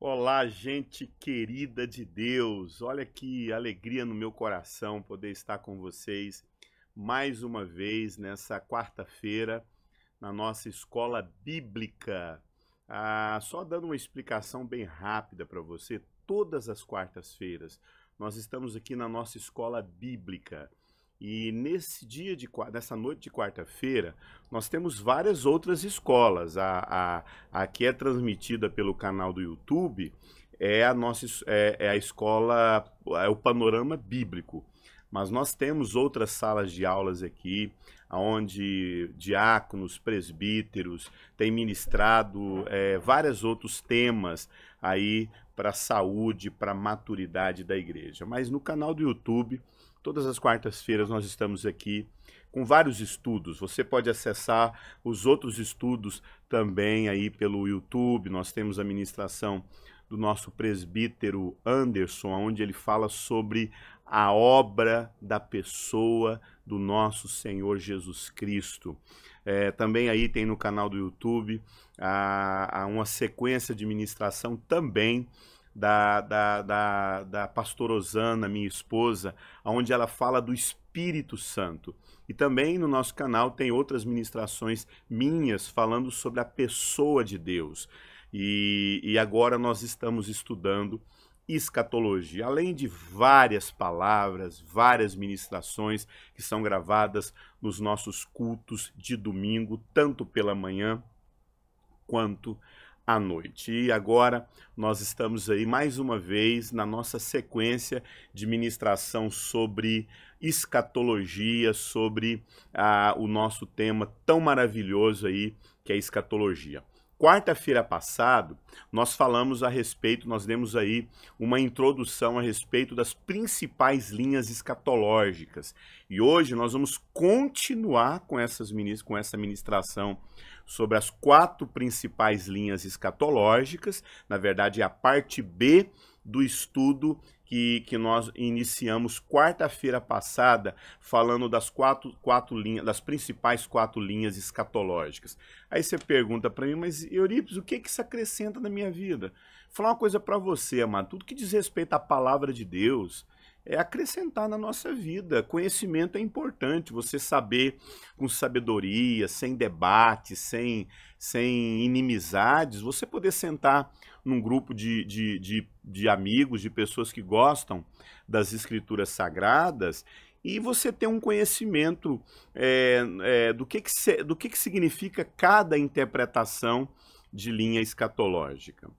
Olá, gente querida de Deus. Olha que alegria no meu coração poder estar com vocês mais uma vez nessa quarta-feira na nossa escola bíblica. Ah, só dando uma explicação bem rápida para você, todas as quartas-feiras nós estamos aqui na nossa escola bíblica. E nesse dia de nessa noite de quarta-feira, nós temos várias outras escolas. A, a, a que é transmitida pelo canal do YouTube é a nossa é, é a escola é o panorama bíblico. Mas nós temos outras salas de aulas aqui, onde diáconos, presbíteros têm ministrado é, vários outros temas aí para a saúde, para a maturidade da igreja. Mas no canal do YouTube Todas as quartas-feiras nós estamos aqui com vários estudos. Você pode acessar os outros estudos também aí pelo YouTube. Nós temos a ministração do nosso presbítero Anderson, onde ele fala sobre a obra da pessoa do nosso Senhor Jesus Cristo. É, também aí tem no canal do YouTube a, a uma sequência de ministração também da, da, da, da pastora Osana, minha esposa, onde ela fala do Espírito Santo. E também no nosso canal tem outras ministrações minhas falando sobre a pessoa de Deus. E, e agora nós estamos estudando escatologia, além de várias palavras, várias ministrações que são gravadas nos nossos cultos de domingo, tanto pela manhã quanto à noite. E agora nós estamos aí mais uma vez na nossa sequência de ministração sobre escatologia, sobre ah, o nosso tema tão maravilhoso aí que é escatologia. Quarta-feira passado, nós falamos a respeito, nós demos aí uma introdução a respeito das principais linhas escatológicas. E hoje nós vamos continuar com, essas, com essa ministração sobre as quatro principais linhas escatológicas, na verdade, é a parte B do estudo que, que nós iniciamos quarta-feira passada, falando das quatro, quatro linhas, das principais quatro linhas escatológicas. Aí você pergunta para mim, mas Eurípides, o que, que isso acrescenta na minha vida? Vou falar uma coisa para você, amado, tudo que diz respeito à palavra de Deus, é acrescentar na nossa vida. Conhecimento é importante, você saber com sabedoria, sem debate, sem, sem inimizades, você poder sentar num grupo de, de, de, de amigos, de pessoas que gostam das escrituras sagradas e você ter um conhecimento é, é, do, que, que, se, do que, que significa cada interpretação de linha escatológica.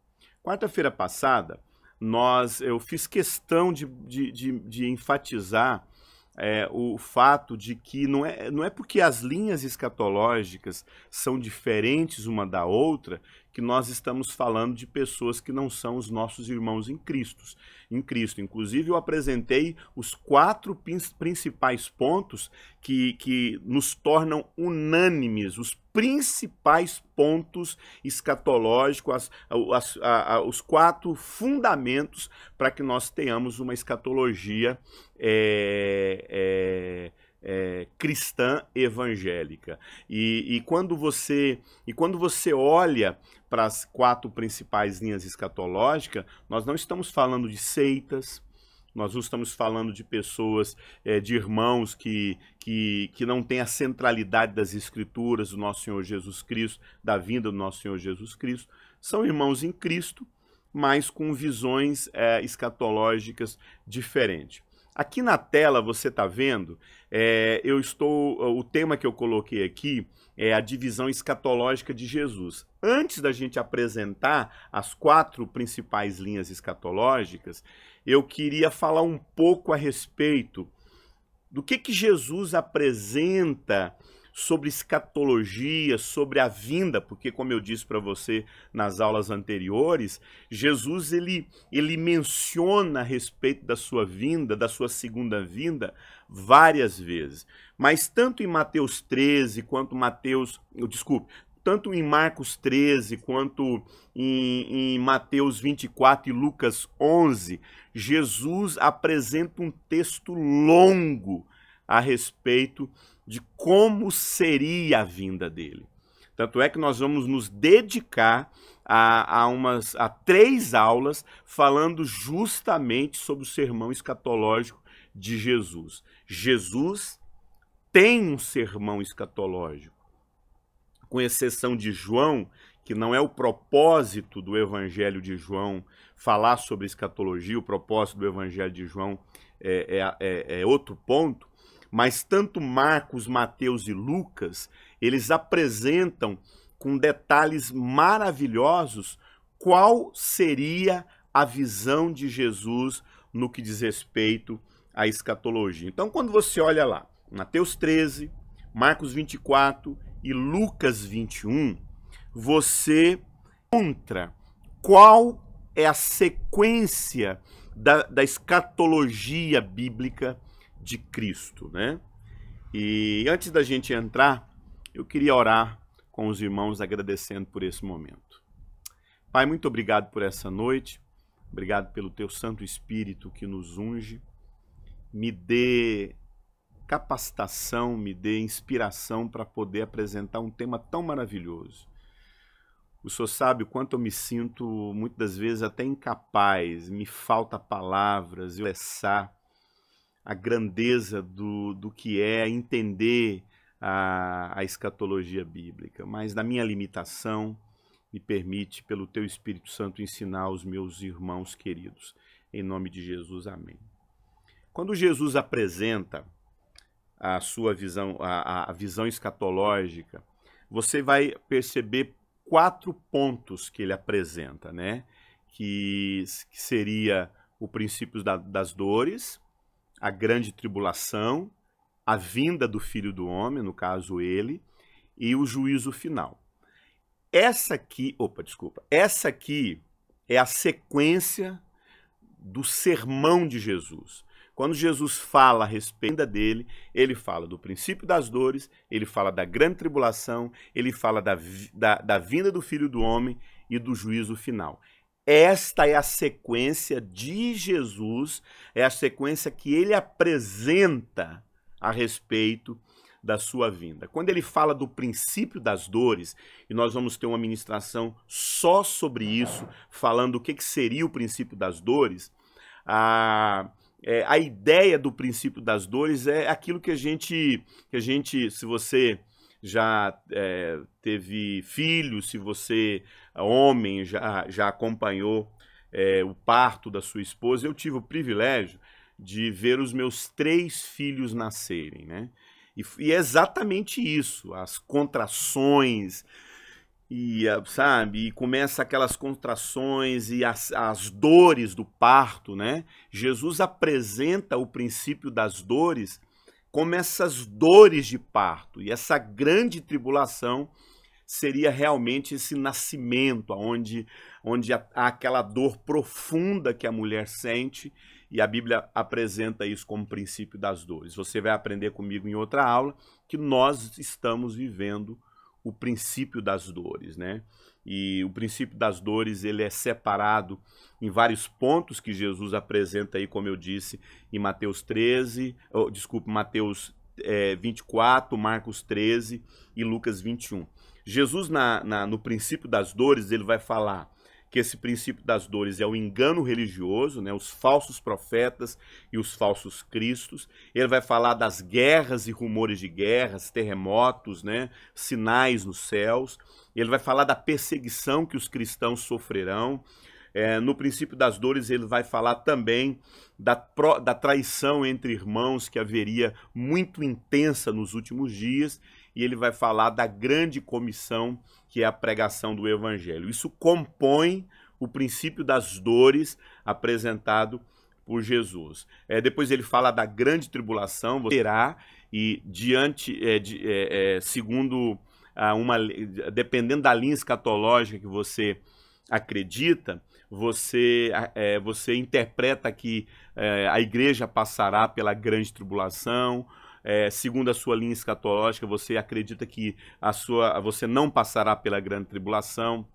Quarta-feira passada, nós eu fiz questão de, de, de, de enfatizar é, o fato de que não é, não é porque as linhas escatológicas são diferentes uma da outra que nós estamos falando de pessoas que não são os nossos irmãos em Cristo. Em Cristo, inclusive, eu apresentei os quatro principais pontos que, que nos tornam unânimes, os principais pontos escatológicos, as, as, a, os quatro fundamentos para que nós tenhamos uma escatologia é, é, é, cristã evangélica. E, e, quando você e quando você olha para as quatro principais linhas escatológicas, nós não estamos falando de seitas, nós não estamos falando de pessoas, é, de irmãos que, que, que não têm a centralidade das Escrituras do nosso Senhor Jesus Cristo, da vinda do nosso Senhor Jesus Cristo. São irmãos em Cristo, mas com visões é, escatológicas diferentes. Aqui na tela você está vendo, é, eu estou. O tema que eu coloquei aqui é a divisão escatológica de Jesus. Antes da gente apresentar as quatro principais linhas escatológicas, eu queria falar um pouco a respeito do que, que Jesus apresenta sobre escatologia, sobre a vinda, porque como eu disse para você nas aulas anteriores, Jesus ele ele menciona a respeito da sua vinda, da sua segunda vinda várias vezes. Mas tanto em Mateus 13 quanto Mateus, desculpe, tanto em Marcos 13 quanto em, em, Mateus 24 e Lucas 11, Jesus apresenta um texto longo a respeito de como seria a vinda dele. Tanto é que nós vamos nos dedicar a, a, umas, a três aulas falando justamente sobre o sermão escatológico de Jesus. Jesus tem um sermão escatológico, com exceção de João, que não é o propósito do Evangelho de João falar sobre escatologia, o propósito do Evangelho de João é, é, é, é outro ponto mas tanto Marcos, Mateus e Lucas, eles apresentam com detalhes maravilhosos qual seria a visão de Jesus no que diz respeito à escatologia. Então, quando você olha lá, Mateus 13, Marcos 24 e Lucas 21, você encontra qual é a sequência da, da escatologia bíblica de Cristo, né? E antes da gente entrar, eu queria orar com os irmãos agradecendo por esse momento. Pai, muito obrigado por essa noite. Obrigado pelo teu Santo Espírito que nos unge. Me dê capacitação, me dê inspiração para poder apresentar um tema tão maravilhoso. O senhor sabe o quanto eu me sinto muitas vezes até incapaz, me falta palavras, eu expressar a grandeza do, do que é entender a, a escatologia bíblica, mas na minha limitação, me permite, pelo teu Espírito Santo, ensinar aos meus irmãos queridos. Em nome de Jesus, amém. Quando Jesus apresenta a sua visão, a, a visão escatológica, você vai perceber quatro pontos que ele apresenta, né? Que, que seria o princípio da, das dores, a grande tribulação, a vinda do filho do homem, no caso ele, e o juízo final. Essa aqui, opa, desculpa, essa aqui é a sequência do sermão de Jesus. Quando Jesus fala a respeito dele, ele fala do princípio das dores, ele fala da grande tribulação, ele fala da, da, da vinda do Filho do Homem e do juízo final. Esta é a sequência de Jesus, é a sequência que ele apresenta a respeito da sua vinda. Quando ele fala do princípio das dores, e nós vamos ter uma ministração só sobre isso, falando o que, que seria o princípio das dores, a, é, a ideia do princípio das dores é aquilo que a gente, que a gente se você já é, teve filhos, se você homem já, já acompanhou é, o parto da sua esposa. Eu tive o privilégio de ver os meus três filhos nascerem, né? E, e é exatamente isso, as contrações, e sabe, e começa aquelas contrações e as, as dores do parto, né? Jesus apresenta o princípio das dores como essas dores de parto e essa grande tribulação seria realmente esse nascimento, onde, onde há aquela dor profunda que a mulher sente, e a Bíblia apresenta isso como princípio das dores. Você vai aprender comigo em outra aula que nós estamos vivendo o princípio das dores, né? E o princípio das dores, ele é separado em vários pontos que Jesus apresenta aí, como eu disse, em Mateus 13, oh, desculpe, Mateus é, eh, 24, Marcos 13 e Lucas 21. Jesus, na, na, no princípio das dores, ele vai falar que esse princípio das dores é o engano religioso, né, os falsos profetas e os falsos cristos. Ele vai falar das guerras e rumores de guerras, terremotos, né, sinais nos céus. Ele vai falar da perseguição que os cristãos sofrerão. É, no princípio das dores, ele vai falar também da, da traição entre irmãos que haveria muito intensa nos últimos dias e ele vai falar da grande comissão, que é a pregação do evangelho. Isso compõe o princípio das dores apresentado por Jesus. É, depois ele fala da grande tribulação, você terá, e diante, é, de, é, é segundo a uma, dependendo da linha escatológica que você acredita, você, é, você interpreta que é, a igreja passará pela grande tribulação, é, segundo a sua linha escatológica, você acredita que a sua, você não passará pela grande tribulação.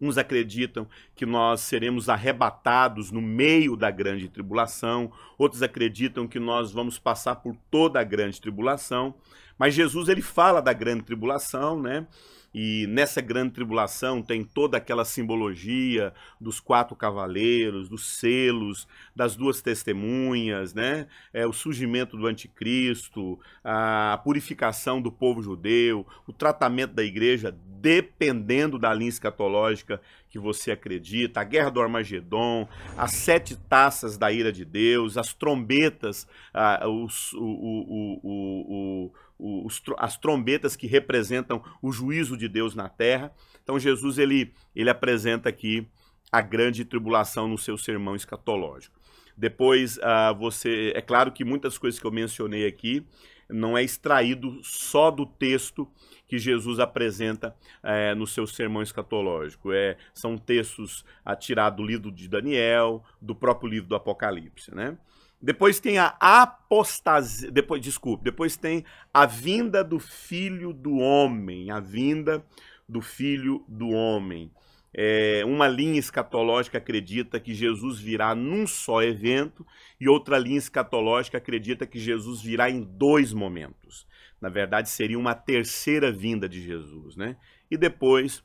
Uns acreditam que nós seremos arrebatados no meio da grande tribulação, outros acreditam que nós vamos passar por toda a grande tribulação. Mas Jesus ele fala da grande tribulação, né? E nessa grande tribulação tem toda aquela simbologia dos quatro cavaleiros, dos selos, das duas testemunhas, né? É, o surgimento do anticristo, a purificação do povo judeu, o tratamento da igreja dependendo da linha escatológica que você acredita, a guerra do Armagedon, as sete taças da ira de Deus, as trombetas, a ah, os, o, o, o, o os, as trombetas que representam o juízo de Deus na terra. Então Jesus ele, ele apresenta aqui a grande tribulação no seu sermão escatológico. Depois uh, você, é claro que muitas coisas que eu mencionei aqui não é extraído só do texto que Jesus apresenta eh, no seu sermão escatológico. É, são textos ah, tirados do livro de Daniel, do próprio livro do Apocalipse, né? Depois tem a apostasia, depois, desculpe, depois tem a vinda do filho do homem, a vinda do filho do homem. É, uma linha escatológica acredita que Jesus virá num só evento e outra linha escatológica acredita que Jesus virá em dois momentos. Na verdade, seria uma terceira vinda de Jesus, né? E depois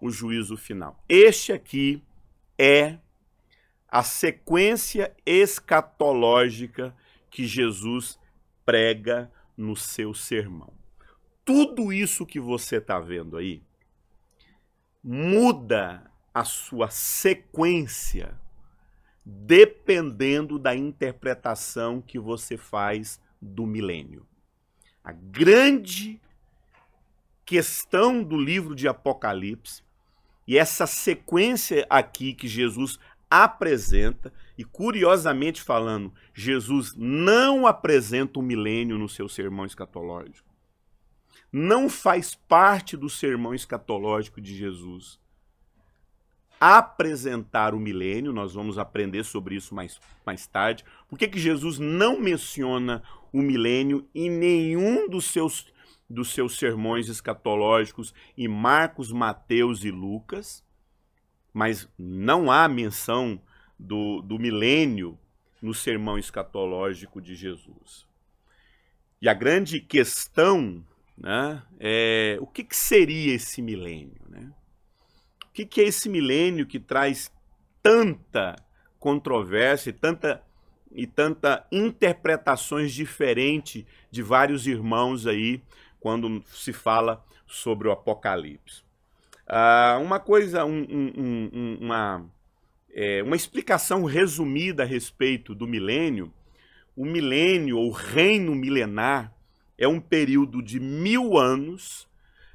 o juízo final. Este aqui é a sequência escatológica que Jesus prega no seu sermão. Tudo isso que você está vendo aí muda a sua sequência dependendo da interpretação que você faz do milênio. A grande questão do livro de Apocalipse e essa sequência aqui que Jesus apresenta, e curiosamente falando, Jesus não apresenta o milênio no seu sermão escatológico. Não faz parte do sermão escatológico de Jesus. Apresentar o milênio, nós vamos aprender sobre isso mais, mais tarde. Por que, que Jesus não menciona o milênio em nenhum dos seus, dos seus sermões escatológicos em Marcos, Mateus e Lucas? mas não há menção do, do milênio no sermão escatológico de Jesus. E a grande questão né, é o que, que seria esse milênio? Né? O que, que é esse milênio que traz tanta controvérsia e tanta e tanta interpretações diferentes de vários irmãos aí quando se fala sobre o Apocalipse. Ah, uma coisa, um, um, um, uma, é, uma explicação resumida a respeito do milênio. O milênio, ou reino milenar, é um período de mil anos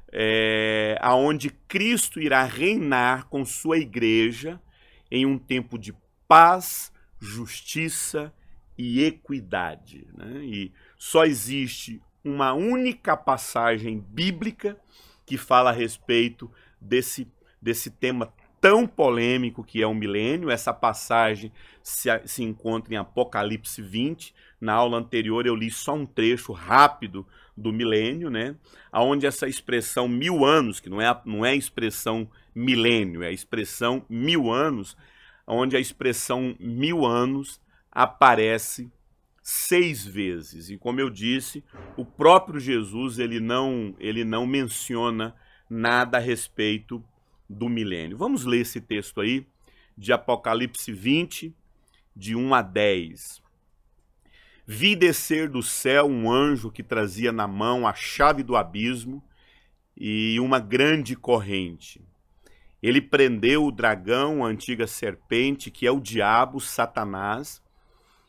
é, aonde Cristo irá reinar com sua igreja em um tempo de paz, justiça e equidade. Né? E só existe uma única passagem bíblica que fala a respeito desse, desse tema tão polêmico que é o milênio. Essa passagem se, se encontra em Apocalipse 20. Na aula anterior eu li só um trecho rápido do milênio, né? Onde essa expressão mil anos, que não é, não é a expressão milênio, é a expressão mil anos, onde a expressão mil anos aparece seis vezes. E como eu disse, o próprio Jesus ele não, ele não menciona nada a respeito do milênio. Vamos ler esse texto aí de Apocalipse 20, de 1 a 10. Vi descer do céu um anjo que trazia na mão a chave do abismo e uma grande corrente. Ele prendeu o dragão, a antiga serpente, que é o diabo, Satanás,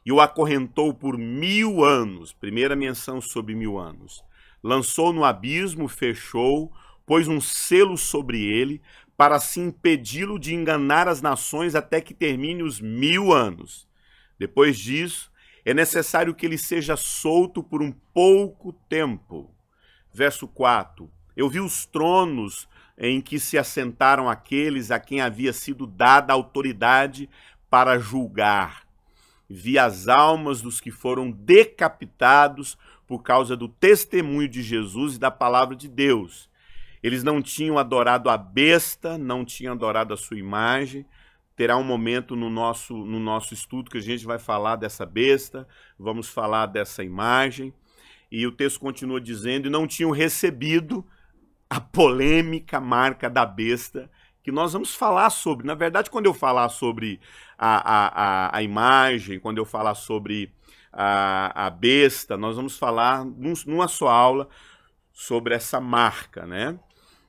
e o acorrentou por mil anos primeira menção sobre mil anos. Lançou no abismo, fechou pôs um selo sobre ele para se impedi-lo de enganar as nações até que termine os mil anos. Depois disso, é necessário que ele seja solto por um pouco tempo. Verso 4: Eu vi os tronos em que se assentaram aqueles a quem havia sido dada autoridade para julgar. Vi as almas dos que foram decapitados por causa do testemunho de Jesus e da palavra de Deus eles não tinham adorado a besta, não tinham adorado a sua imagem. Terá um momento no nosso, no nosso estudo que a gente vai falar dessa besta, vamos falar dessa imagem. E o texto continua dizendo: e não tinham recebido a polêmica marca da besta, que nós vamos falar sobre. Na verdade, quando eu falar sobre a, a, a, a imagem, quando eu falar sobre a, a besta, nós vamos falar num, numa só aula sobre essa marca, né?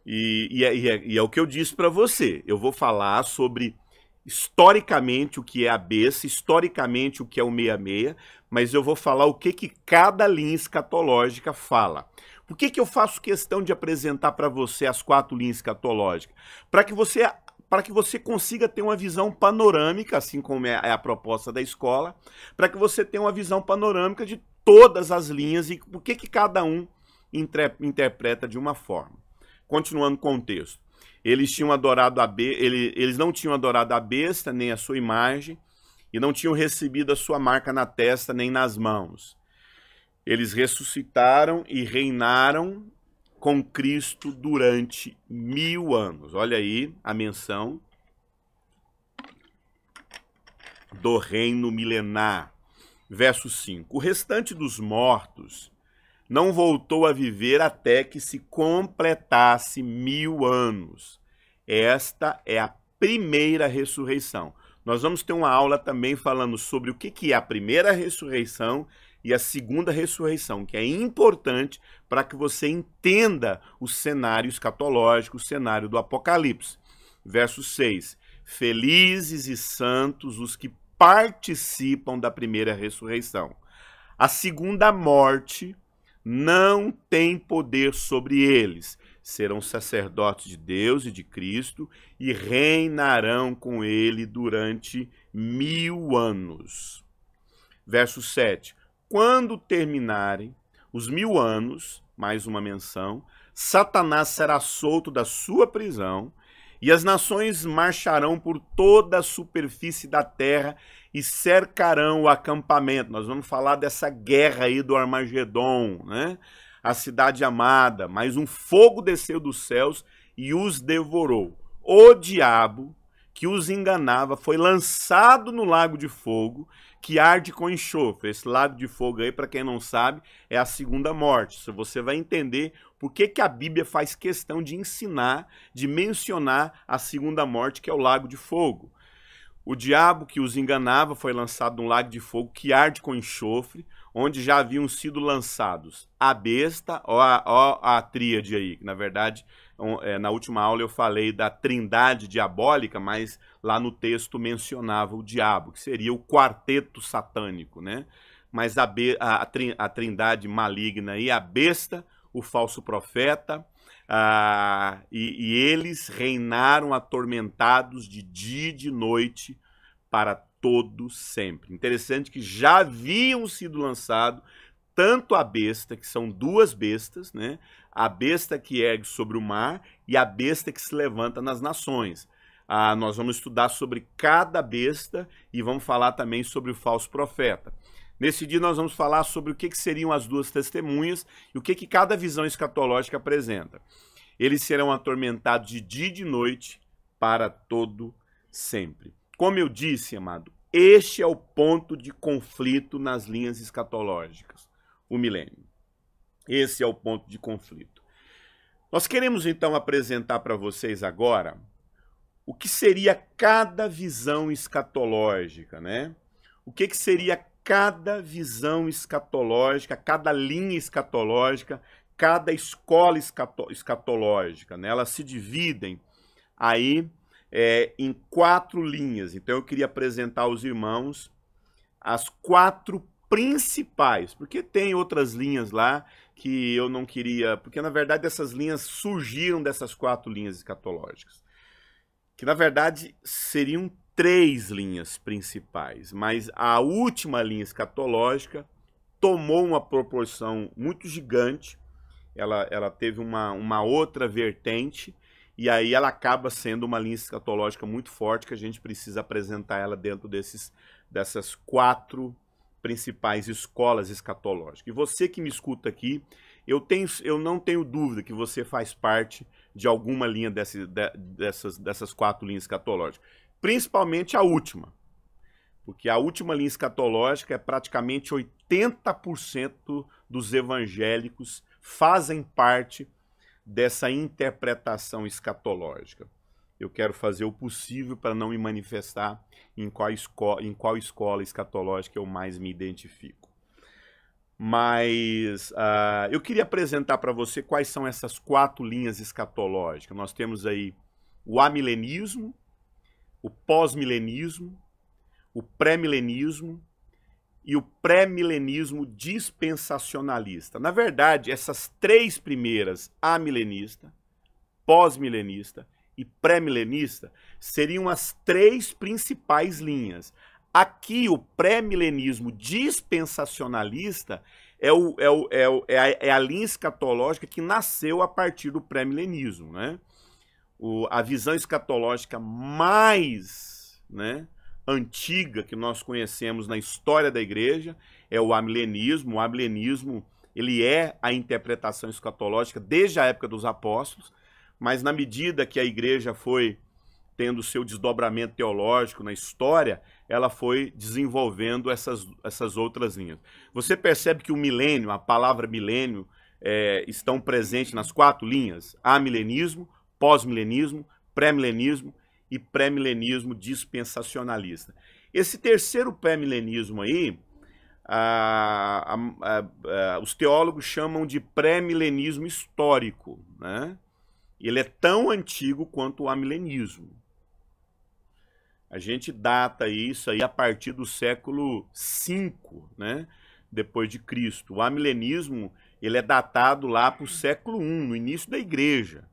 E, e, é, e, é, e é o que eu disse para você. Eu vou falar sobre historicamente o que é a besta, historicamente o que é o 66, mas eu vou falar o que, que cada linha escatológica fala. Por que, que eu faço questão de apresentar para você as quatro linhas escatológicas? Para que você para que você consiga ter uma visão panorâmica, assim como é, é a proposta da escola, para que você tenha uma visão panorâmica de todas as linhas e por que, que cada um interpreta de uma forma continuando com o texto. Eles tinham adorado a be... Ele... eles não tinham adorado a besta nem a sua imagem e não tinham recebido a sua marca na testa nem nas mãos. Eles ressuscitaram e reinaram com Cristo durante mil anos. Olha aí a menção do reino milenar. Verso 5: O restante dos mortos não voltou a viver até que se completasse mil anos. Esta é a primeira ressurreição. Nós vamos ter uma aula também falando sobre o que é a primeira ressurreição e a segunda ressurreição, que é importante para que você entenda o cenário escatológico, o cenário do Apocalipse. Verso 6: Felizes e santos os que participam da primeira ressurreição. A segunda morte não tem poder sobre eles. Serão sacerdotes de Deus e de Cristo e reinarão com ele durante mil anos. Verso 7. Quando terminarem os mil anos, mais uma menção, Satanás será solto da sua prisão e as nações marcharão por toda a superfície da terra e cercarão o acampamento. Nós vamos falar dessa guerra aí do Armagedon, né? A cidade amada, mas um fogo desceu dos céus e os devorou. O diabo que os enganava foi lançado no lago de fogo que arde com enxofre. Esse lago de fogo aí, para quem não sabe, é a segunda morte. Você vai entender por que, que a Bíblia faz questão de ensinar, de mencionar a segunda morte, que é o lago de fogo. O diabo que os enganava foi lançado num lago de fogo que arde com enxofre, onde já haviam sido lançados a besta, ó a, a tríade aí, que na verdade, é, na última aula eu falei da trindade diabólica, mas lá no texto mencionava o diabo, que seria o quarteto satânico, né? Mas a, a, a trindade maligna e a besta, o falso profeta, ah, e, e eles reinaram atormentados de dia e de noite para todo sempre. Interessante que já haviam sido lançado tanto a besta, que são duas bestas, né? A besta que ergue sobre o mar e a besta que se levanta nas nações. Ah, nós vamos estudar sobre cada besta e vamos falar também sobre o falso profeta. Nesse dia nós vamos falar sobre o que, que seriam as duas testemunhas e o que, que cada visão escatológica apresenta. Eles serão atormentados de dia e de noite para todo sempre. Como eu disse, amado, este é o ponto de conflito nas linhas escatológicas, o milênio. Esse é o ponto de conflito. Nós queremos então apresentar para vocês agora o que seria cada visão escatológica, né? O que, que seria cada visão escatológica, cada linha escatológica, cada escola escatológica. Né? Elas se dividem aí é, em quatro linhas. Então eu queria apresentar aos irmãos as quatro principais, porque tem outras linhas lá que eu não queria, porque na verdade essas linhas surgiram dessas quatro linhas escatológicas, que na verdade seriam três linhas principais, mas a última linha escatológica tomou uma proporção muito gigante, ela, ela teve uma, uma outra vertente, e aí ela acaba sendo uma linha escatológica muito forte que a gente precisa apresentar ela dentro desses, dessas quatro principais escolas escatológicas. E você que me escuta aqui, eu, tenho, eu não tenho dúvida que você faz parte de alguma linha desse, de, dessas, dessas quatro linhas escatológicas principalmente a última. Porque a última linha escatológica é praticamente 80% dos evangélicos fazem parte dessa interpretação escatológica. Eu quero fazer o possível para não me manifestar em qual, escola, em qual escola escatológica eu mais me identifico. Mas uh, eu queria apresentar para você quais são essas quatro linhas escatológicas. Nós temos aí o amilenismo, o pós-milenismo, o pré-milenismo e o pré-milenismo dispensacionalista. Na verdade, essas três primeiras, amilenista, pós-milenista e pré-milenista, seriam as três principais linhas. Aqui, o pré-milenismo dispensacionalista é, o, é, o, é, o, é, a, é a linha escatológica que nasceu a partir do pré-milenismo, né? o, a visão escatológica mais né, antiga que nós conhecemos na história da igreja é o amilenismo. O amilenismo ele é a interpretação escatológica desde a época dos apóstolos, mas na medida que a igreja foi tendo seu desdobramento teológico na história, ela foi desenvolvendo essas, essas outras linhas. Você percebe que o milênio, a palavra milênio, é, estão presentes nas quatro linhas: amilenismo, pós-milenismo, pré-milenismo e pré-milenismo dispensacionalista. Esse terceiro pré-milenismo aí, a, a, a, os teólogos chamam de pré-milenismo histórico. Né? Ele é tão antigo quanto o amilenismo. A gente data isso aí a partir do século V, né? depois de Cristo. O amilenismo ele é datado lá para o século I, no início da igreja.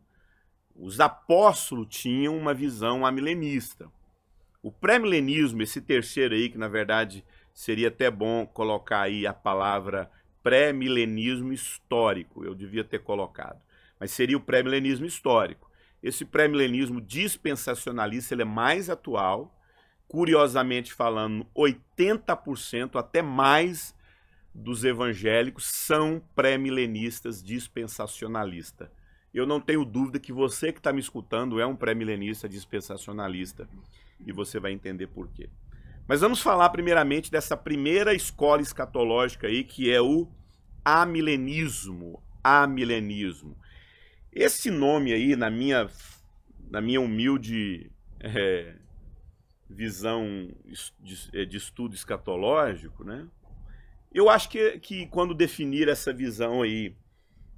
Os apóstolos tinham uma visão amilenista. O pré-milenismo, esse terceiro aí, que na verdade seria até bom colocar aí a palavra pré-milenismo histórico, eu devia ter colocado, mas seria o pré-milenismo histórico. Esse pré-milenismo dispensacionalista ele é mais atual, curiosamente falando, 80% até mais dos evangélicos são pré-milenistas dispensacionalistas. Eu não tenho dúvida que você que está me escutando é um pré-milenista dispensacionalista e você vai entender por quê. Mas vamos falar primeiramente dessa primeira escola escatológica aí, que é o amilenismo. Amilenismo. Esse nome aí, na minha, na minha humilde é, visão de, eh, de, estudo escatológico, né? Eu acho que, que quando definir essa visão aí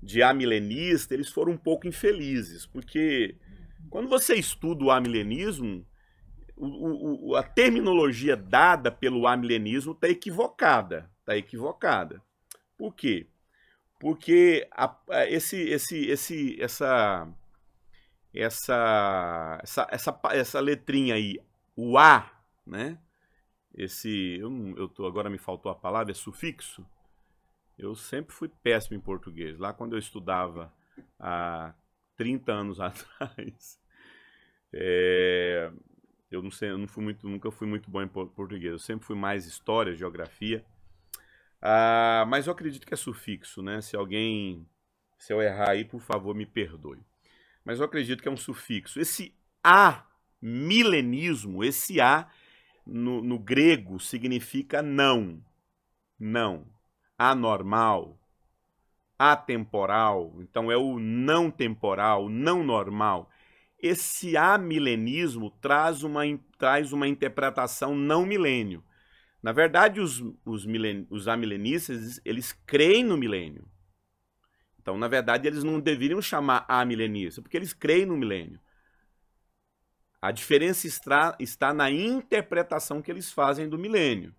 de amilenista, eles foram um pouco infelizes, porque uhum. quando você estuda o amilenismo, o, o, a terminologia dada pelo amilenismo está equivocada. Está equivocada. Por quê? Porque a, a, esse, esse, esse, essa, essa, essa, essa, essa letrinha aí, o A, né? Esse, eu, eu tô, agora me faltou a palavra, é sufixo eu sempre fui péssimo em português. Lá quando eu estudava há 30 anos atrás, é, eu não sei, eu não fui muito, nunca fui muito bom em português. Eu sempre fui mais história, geografia. Ah, mas eu acredito que é sufixo, né? Se alguém, se eu errar aí, por favor, me perdoe. Mas eu acredito que é um sufixo. Esse a milenismo, esse a no, no grego significa não, não anormal, atemporal, então é o não temporal, não normal. Esse amilenismo traz uma, traz uma interpretação não milênio. Na verdade, os, os, milen, os amilenistas, eles creem no milênio. Então, na verdade, eles não deveriam chamar amilenista, porque eles creem no milênio. A diferença está, está na interpretação que eles fazem do milênio.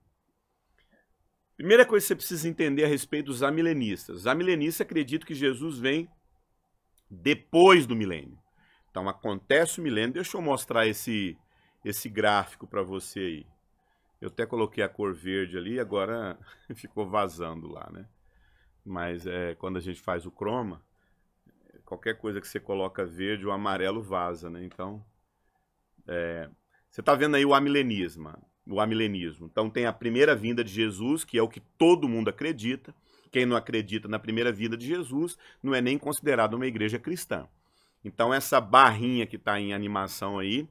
Primeira coisa que você precisa entender a respeito dos amilenistas. Os amilenistas acreditam que Jesus vem depois do milênio. Então acontece o milênio. Deixa eu mostrar esse, esse gráfico para você aí. Eu até coloquei a cor verde ali, agora ficou vazando lá, né? Mas é, quando a gente faz o croma, qualquer coisa que você coloca verde ou amarelo vaza, né? Então, é, você está vendo aí o amilenismo o amilenismo. Então tem a primeira vinda de Jesus, que é o que todo mundo acredita. Quem não acredita na primeira vinda de Jesus não é nem considerado uma igreja cristã. Então essa barrinha que está em animação aí,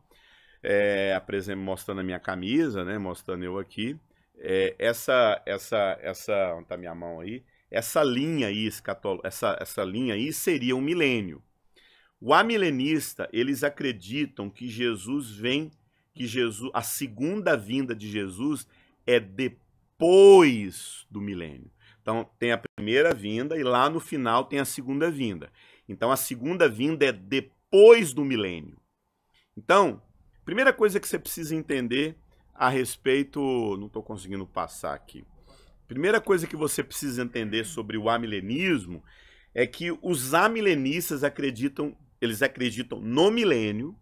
é, por exemplo, mostrando a minha camisa, né, mostrando eu aqui, é, essa, essa, essa, onde está minha mão aí? Essa linha aí, essa, essa linha aí seria um milênio. O amilenista, eles acreditam que Jesus vem que Jesus, a segunda vinda de Jesus é depois do milênio. Então tem a primeira vinda e lá no final tem a segunda vinda. Então a segunda vinda é depois do milênio. Então, primeira coisa que você precisa entender a respeito, não estou conseguindo passar aqui. Primeira coisa que você precisa entender sobre o amilenismo é que os amilenistas acreditam, eles acreditam no milênio,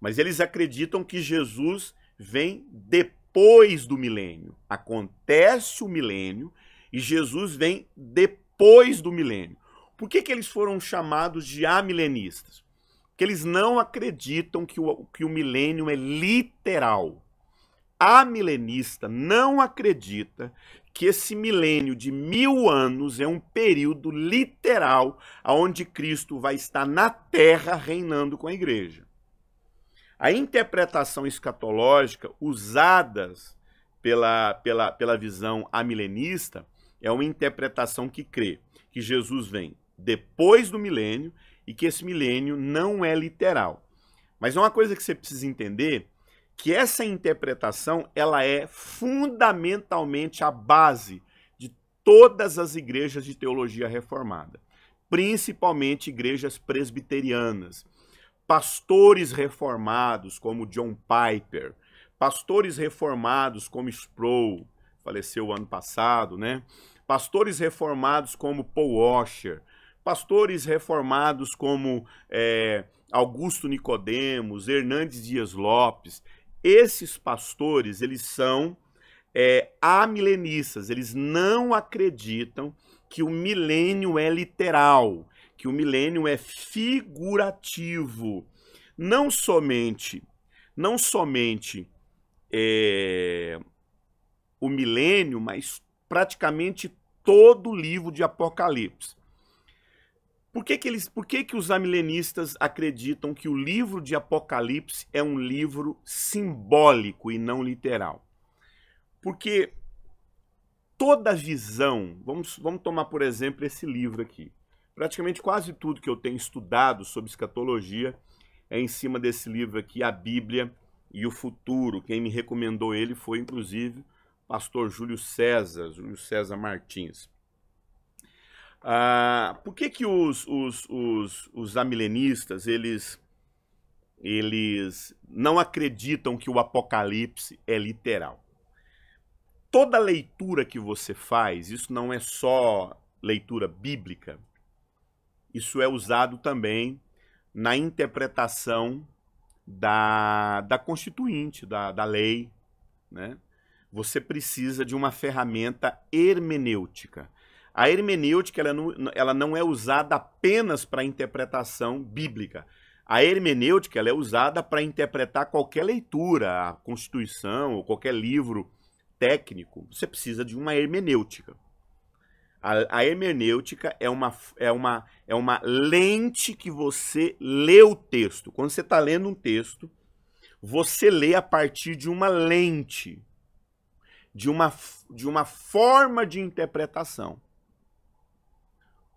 mas eles acreditam que Jesus vem depois do milênio. Acontece o milênio e Jesus vem depois do milênio. Por que, que eles foram chamados de amilenistas? Porque eles não acreditam que o, que o milênio é literal. A milenista não acredita que esse milênio de mil anos é um período literal onde Cristo vai estar na terra reinando com a igreja a interpretação escatológica usadas pela, pela, pela visão amilenista é uma interpretação que crê que Jesus vem depois do milênio e que esse milênio não é literal. Mas é uma coisa que você precisa entender que essa interpretação ela é fundamentalmente a base de todas as igrejas de teologia reformada, principalmente igrejas presbiterianas pastores reformados como John Piper, pastores reformados como Sproul, faleceu o ano passado, né? Pastores reformados como Paul Washer, pastores reformados como é, Augusto Nicodemos, Hernandes Dias Lopes. Esses pastores, eles são é, amilenistas, eles não acreditam que o milênio é literal, que o milênio é figurativo. Não somente, não somente é, o milênio, mas praticamente todo o livro de Apocalipse. Por que, que, eles, por que, que os amilenistas acreditam que o livro de Apocalipse é um livro simbólico e não literal? Porque toda visão, vamos, vamos tomar por exemplo esse livro aqui. Praticamente quase tudo que eu tenho estudado sobre escatologia é em cima desse livro aqui, A Bíblia e o Futuro. Quem me recomendou ele foi, inclusive, o pastor Júlio César, Júlio César Martins. Ah, por que, que os, os, os, os amilenistas, eles, eles não acreditam que o Apocalipse é literal? Toda leitura que você faz, isso não é só leitura bíblica, isso é usado também na interpretação da, da Constituinte, da, da lei. Né? Você precisa de uma ferramenta hermenêutica. A hermenêutica ela não, ela não é usada apenas para interpretação bíblica. A hermenêutica ela é usada para interpretar qualquer leitura, a Constituição ou qualquer livro técnico. Você precisa de uma hermenêutica. A, a, hermenêutica é uma, é, uma, é uma lente que você lê o texto. Quando você está lendo um texto, você lê a partir de uma lente, de uma, de uma forma de interpretação.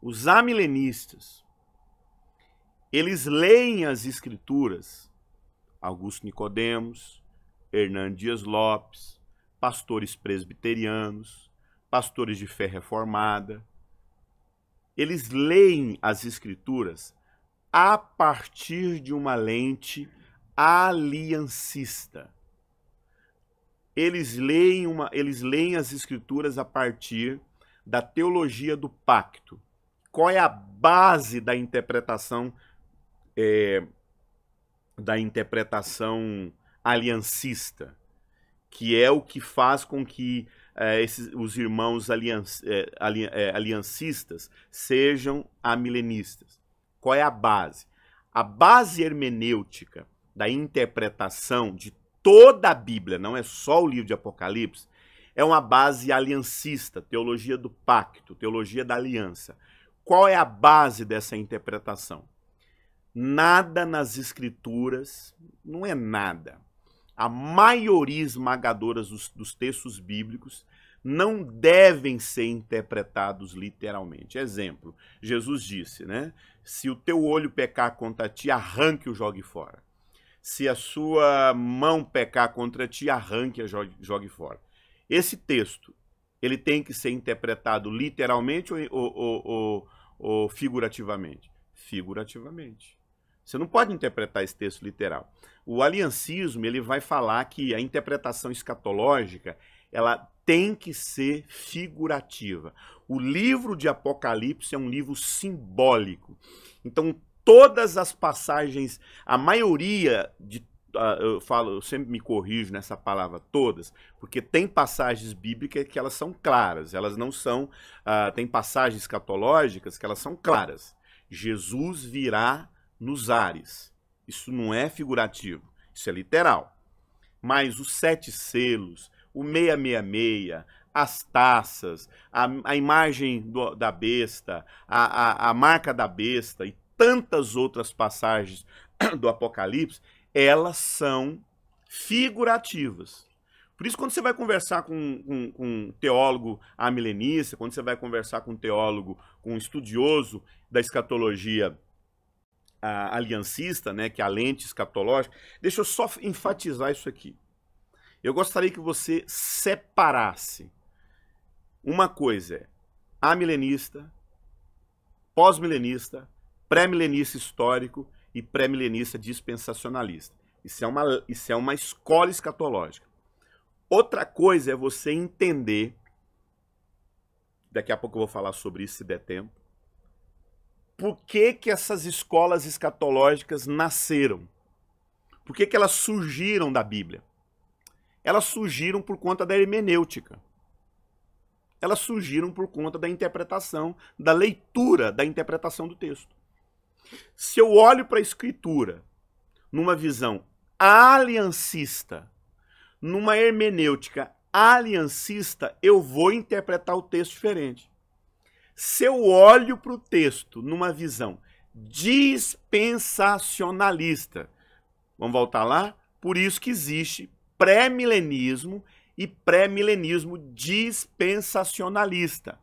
Os amilenistas, eles leem as escrituras, Augusto Nicodemos, Hernandes Dias Lopes, pastores presbiterianos, pastores de fé reformada. Eles leem as Escrituras a partir de uma lente aliancista. Eles leem, uma, eles leem as Escrituras a partir da teologia do pacto. Qual é a base da interpretação é, da interpretação aliancista, que é o que faz com que é, esses, os irmãos alian, é, é, aliancistas sejam amilenistas. Qual é a base? A base hermenêutica da interpretação de toda a Bíblia, não é só o livro de Apocalipse, é uma base aliancista, teologia do pacto, teologia da aliança. Qual é a base dessa interpretação? Nada nas escrituras não é nada a maioria esmagadora dos, dos textos bíblicos não devem ser interpretados literalmente. Exemplo, Jesus disse, né? Se o teu olho pecar contra ti, arranque-o, jogue fora. Se a sua mão pecar contra ti, arranque-a, jogue, jogue fora. Esse texto, ele tem que ser interpretado literalmente ou, ou, ou, ou figurativamente? Figurativamente. Você não pode interpretar esse texto literal. O aliancismo ele vai falar que a interpretação escatológica ela tem que ser figurativa. O livro de Apocalipse é um livro simbólico. Então todas as passagens, a maioria de ah, eu falo, eu sempre me corrijo nessa palavra todas, porque tem passagens bíblicas que elas são claras, elas não são, uh, tem passagens escatológicas que elas são claras. Jesus virá nos ares. Isso não é figurativo, isso é literal. Mas os sete selos, o 666, as taças, a, a imagem do, da besta, a, a, a marca da besta e tantas outras passagens do Apocalipse, elas são figurativas. Por isso, quando você vai conversar com, com, com, um teólogo amilenista, quando você vai conversar com um teólogo, com um estudioso da escatologia aliancista, né, que é a lente escatológica, deixa eu só enfatizar isso aqui. Eu gostaria que você separasse. Uma coisa é amilenista, pós-milenista, pré-milenista histórico e pré-milenista dispensacionalista. Isso é, uma, isso é uma escola escatológica. Outra coisa é você entender, daqui a pouco eu vou falar sobre isso se der tempo, por que, que essas escolas escatológicas nasceram? Por que, que elas surgiram da Bíblia? Elas surgiram por conta da hermenêutica. Elas surgiram por conta da interpretação, da leitura, da interpretação do texto. Se eu olho para a Escritura numa visão aliancista, numa hermenêutica aliancista, eu vou interpretar o texto diferente. Se eu olho para o texto numa visão dispensacionalista, vamos voltar lá? Por isso que existe pré-milenismo e pré-milenismo dispensacionalista.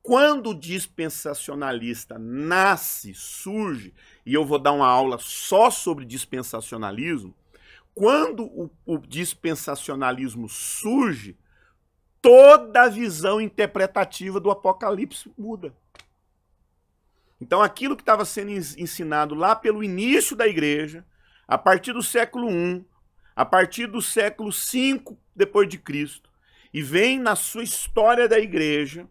Quando o dispensacionalista nasce, surge, e eu vou dar uma aula só sobre dispensacionalismo, quando o, o dispensacionalismo surge, toda a visão interpretativa do Apocalipse muda. Então, aquilo que estava sendo ensinado lá pelo início da igreja, a partir do século I, a partir do século V depois de Cristo, e vem na sua história da igreja,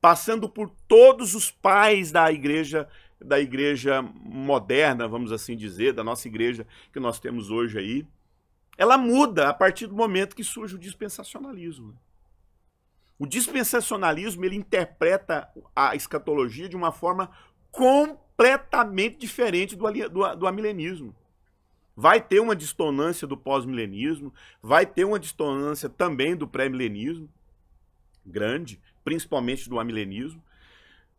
passando por todos os pais da igreja da igreja moderna, vamos assim dizer, da nossa igreja que nós temos hoje aí, ela muda a partir do momento que surge o dispensacionalismo. O dispensacionalismo ele interpreta a escatologia de uma forma completamente diferente do, do, do amilenismo. Vai ter uma distonância do pós-milenismo, vai ter uma distonância também do pré-milenismo, grande, principalmente do amilenismo.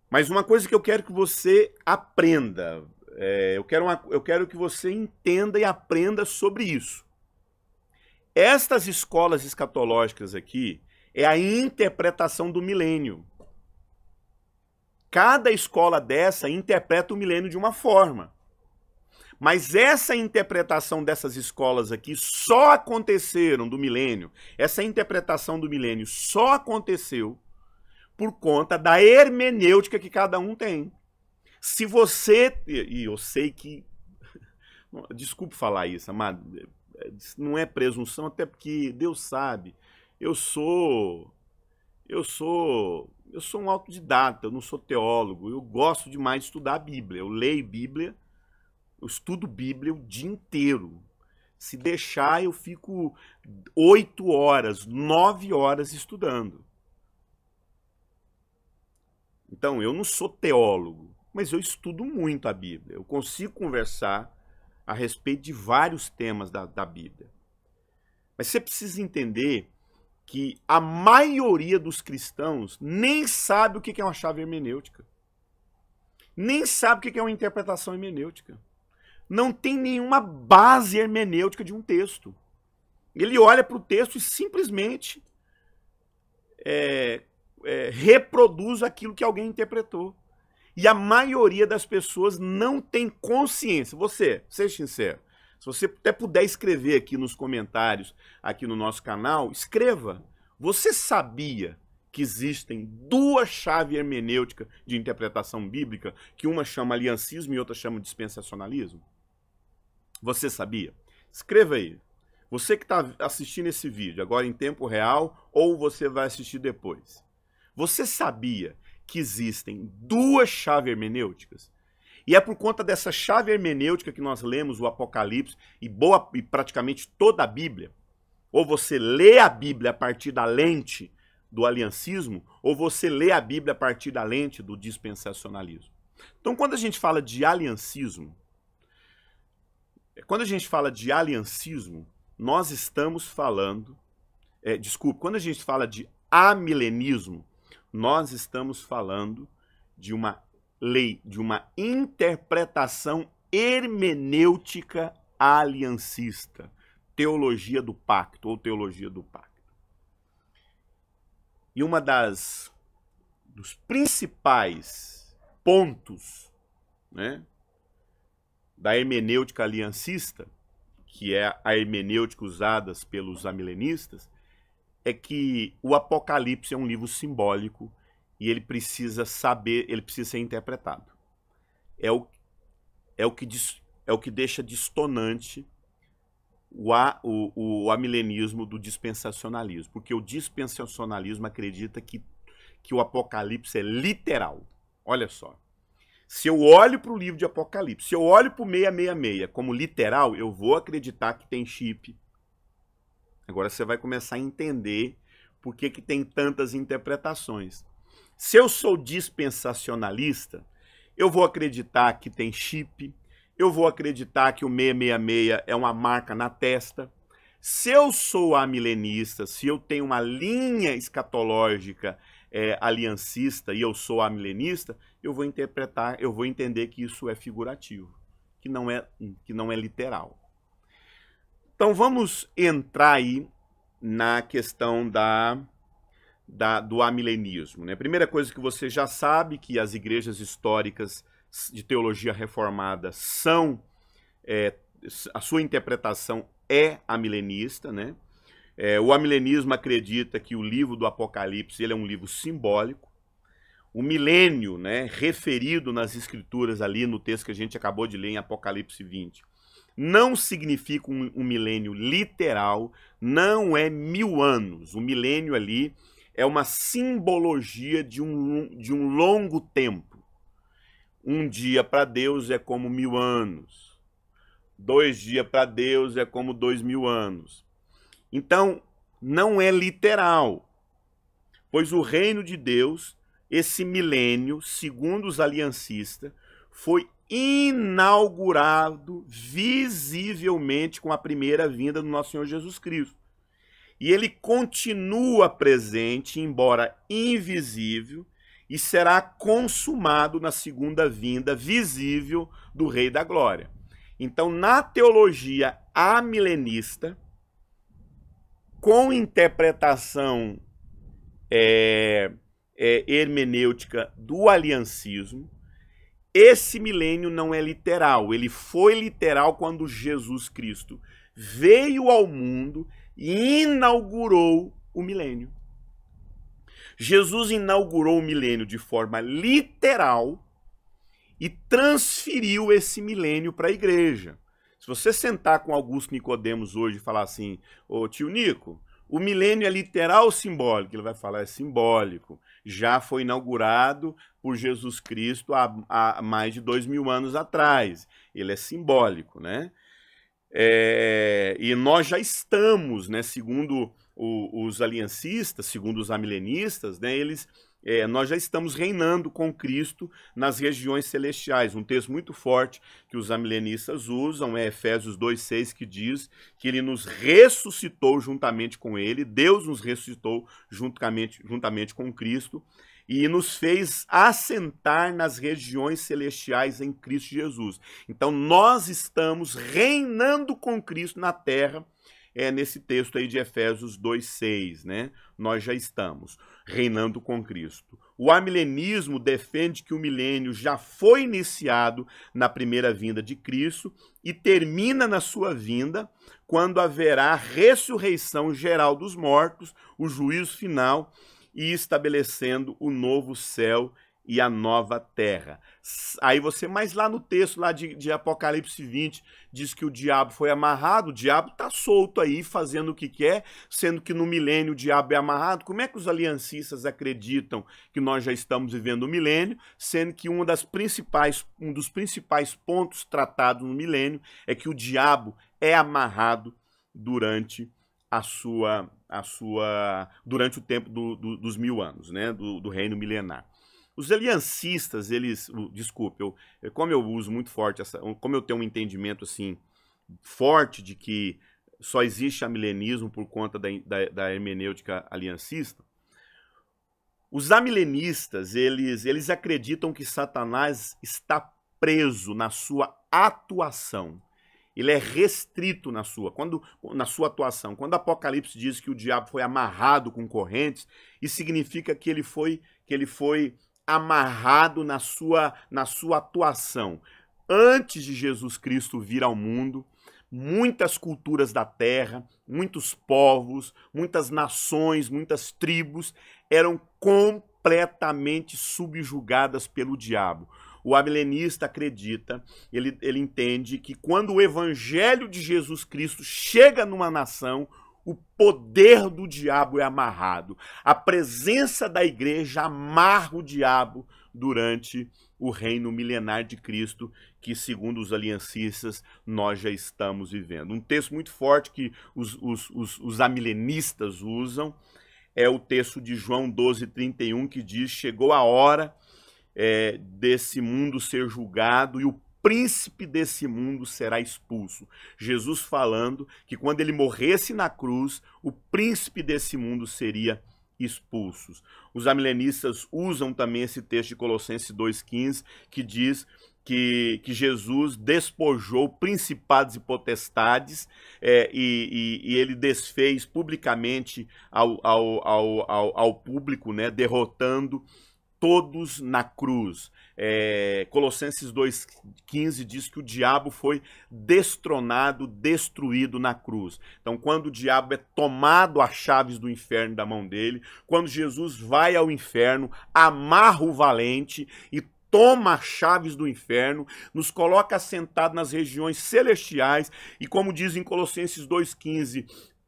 Mas uma coisa que eu quero que você aprenda, é, eu, quero uma, eu quero que você entenda e aprenda sobre isso. Estas escolas escatológicas aqui, é a interpretação do milênio. Cada escola dessa interpreta o milênio de uma forma. Mas essa interpretação dessas escolas aqui só aconteceram do milênio, essa interpretação do milênio só aconteceu por conta da hermenêutica que cada um tem. Se você, e eu sei que, desculpe falar isso, amado, é, não é presunção, até porque Deus sabe, eu sou eu sou eu sou um autodidata, eu não sou teólogo, eu gosto demais de estudar a Bíblia. Eu leio Bíblia, eu estudo Bíblia o dia inteiro. Se deixar, eu fico oito horas, nove horas estudando. Então, eu não sou teólogo, mas eu estudo muito a Bíblia. Eu consigo conversar a respeito de vários temas da, da Bíblia. Mas você precisa entender que a maioria dos cristãos nem sabe o que é uma chave hermenêutica. Nem sabe o que é uma interpretação hermenêutica. Não tem nenhuma base hermenêutica de um texto. Ele olha para o texto e simplesmente é, é, reproduz aquilo que alguém interpretou. E a maioria das pessoas não tem consciência. Você, seja sincero, se você até puder escrever aqui nos comentários, aqui no nosso canal, escreva. Você sabia que existem duas chaves hermenêuticas de interpretação bíblica, que uma chama aliancismo e outra chama dispensacionalismo? Você sabia? Escreva aí. Você que está assistindo esse vídeo agora em tempo real ou você vai assistir depois. Você sabia que existem duas chaves hermenêuticas? E é por conta dessa chave hermenêutica que nós lemos o Apocalipse e boa e praticamente toda a Bíblia. Ou você lê a Bíblia a partir da lente do aliancismo, ou você lê a Bíblia a partir da lente do dispensacionalismo. Então, quando a gente fala de aliancismo, quando a gente fala de aliancismo, nós estamos falando, é, desculpe, quando a gente fala de amilenismo, nós estamos falando de uma lei de uma interpretação hermenêutica aliancista, teologia do pacto ou teologia do pacto. E uma das dos principais pontos, né, da hermenêutica aliancista, que é a hermenêutica usada pelos amilenistas, é que o Apocalipse é um livro simbólico e ele precisa saber, ele precisa ser interpretado. É o, é o, que, é o que deixa distonante o, a, o, o amilenismo do dispensacionalismo, porque o dispensacionalismo acredita que, que o Apocalipse é literal. Olha só. Se eu olho para o livro de Apocalipse, se eu olho para o 666 como literal, eu vou acreditar que tem chip. Agora você vai começar a entender por que, que tem tantas interpretações. Se eu sou dispensacionalista, eu vou acreditar que tem chip, eu vou acreditar que o 666 é uma marca na testa. Se eu sou amilenista, se eu tenho uma linha escatológica é, aliancista e eu sou amilenista, eu vou interpretar, eu vou entender que isso é figurativo, que não é, que não é literal. Então vamos entrar aí na questão da da, do amilenismo. Né? A primeira coisa que você já sabe que as igrejas históricas de teologia reformada são, é, a sua interpretação é amilenista, né? É, o amilenismo acredita que o livro do Apocalipse ele é um livro simbólico. O milênio, né, referido nas escrituras ali no texto que a gente acabou de ler em Apocalipse 20, não significa um, um milênio literal, não é mil anos. O milênio ali é uma simbologia de um, de um longo tempo. Um dia para Deus é como mil anos. Dois dias para Deus é como dois mil anos. Então, não é literal, pois o reino de Deus, esse milênio, segundo os aliancistas, foi inaugurado visivelmente com a primeira vinda do nosso Senhor Jesus Cristo. E ele continua presente, embora invisível, e será consumado na segunda vinda visível do Rei da Glória. Então, na teologia amilenista, com interpretação é, é, hermenêutica do aliancismo, esse milênio não é literal. Ele foi literal quando Jesus Cristo veio ao mundo inaugurou o milênio. Jesus inaugurou o milênio de forma literal e transferiu esse milênio para a igreja. Se você sentar com Augusto Nicodemos hoje e falar assim, ô tio Nico, o milênio é literal ou simbólico? Ele vai falar, é simbólico. Já foi inaugurado por Jesus Cristo há, há mais de dois mil anos atrás. Ele é simbólico, né? É, e nós já estamos, né, segundo o, os aliancistas, segundo os amilenistas, né, eles, é, nós já estamos reinando com Cristo nas regiões celestiais. Um texto muito forte que os amilenistas usam é Efésios 2,6, que diz que ele nos ressuscitou juntamente com ele, Deus nos ressuscitou juntamente, juntamente com Cristo e nos fez assentar nas regiões celestiais em Cristo Jesus. Então nós estamos reinando com Cristo na terra. É nesse texto aí de Efésios 2:6, né? Nós já estamos reinando com Cristo. O amilenismo defende que o milênio já foi iniciado na primeira vinda de Cristo e termina na sua vinda, quando haverá a ressurreição geral dos mortos, o juízo final e estabelecendo o novo céu e a nova terra. Aí você, mais lá no texto lá de, de Apocalipse 20, diz que o diabo foi amarrado, o diabo está solto aí fazendo o que quer, sendo que no milênio o diabo é amarrado. Como é que os aliancistas acreditam que nós já estamos vivendo o milênio, sendo que uma das principais, um dos principais pontos tratados no milênio é que o diabo é amarrado durante a sua a sua durante o tempo do, do, dos mil anos, né, do, do, reino milenar. Os aliancistas, eles, desculpe, eu, eh, como eu uso muito forte essa, como eu tenho um entendimento assim forte de que só existe a milenismo por conta da, da, da hermenêutica aliancista. Os amilenistas, eles, eles acreditam que Satanás está preso na sua atuação. Ele é restrito na sua, quando, na sua atuação. Quando Apocalipse diz que o diabo foi amarrado com correntes, isso significa que ele foi, que ele foi amarrado na sua, na sua atuação. Antes de Jesus Cristo vir ao mundo, muitas culturas da terra, muitos povos, muitas nações, muitas tribos eram completamente subjugadas pelo diabo. O amilenista acredita, ele, ele entende que quando o evangelho de Jesus Cristo chega numa nação, o poder do diabo é amarrado. A presença da igreja amarra o diabo durante o reino milenar de Cristo, que, segundo os aliancistas, nós já estamos vivendo. Um texto muito forte que os, os, os, os amilenistas usam é o texto de João 12, 31, que diz: Chegou a hora é, desse mundo ser julgado e o príncipe desse mundo será expulso. Jesus falando que quando ele morresse na cruz, o príncipe desse mundo seria expulso. Os amilenistas usam também esse texto de Colossenses 2,15 que diz que, que, Jesus despojou principados e potestades é, e, e, e, ele desfez publicamente ao, ao, ao, ao público, né, derrotando todos na cruz. É, Colossenses 2,15 diz que o diabo foi destronado, destruído na cruz. Então, quando o diabo é tomado as chaves do inferno da mão dele, quando Jesus vai ao inferno, amarra o valente e toma as chaves do inferno, nos coloca sentado nas regiões celestiais e, como diz em Colossenses 2,15,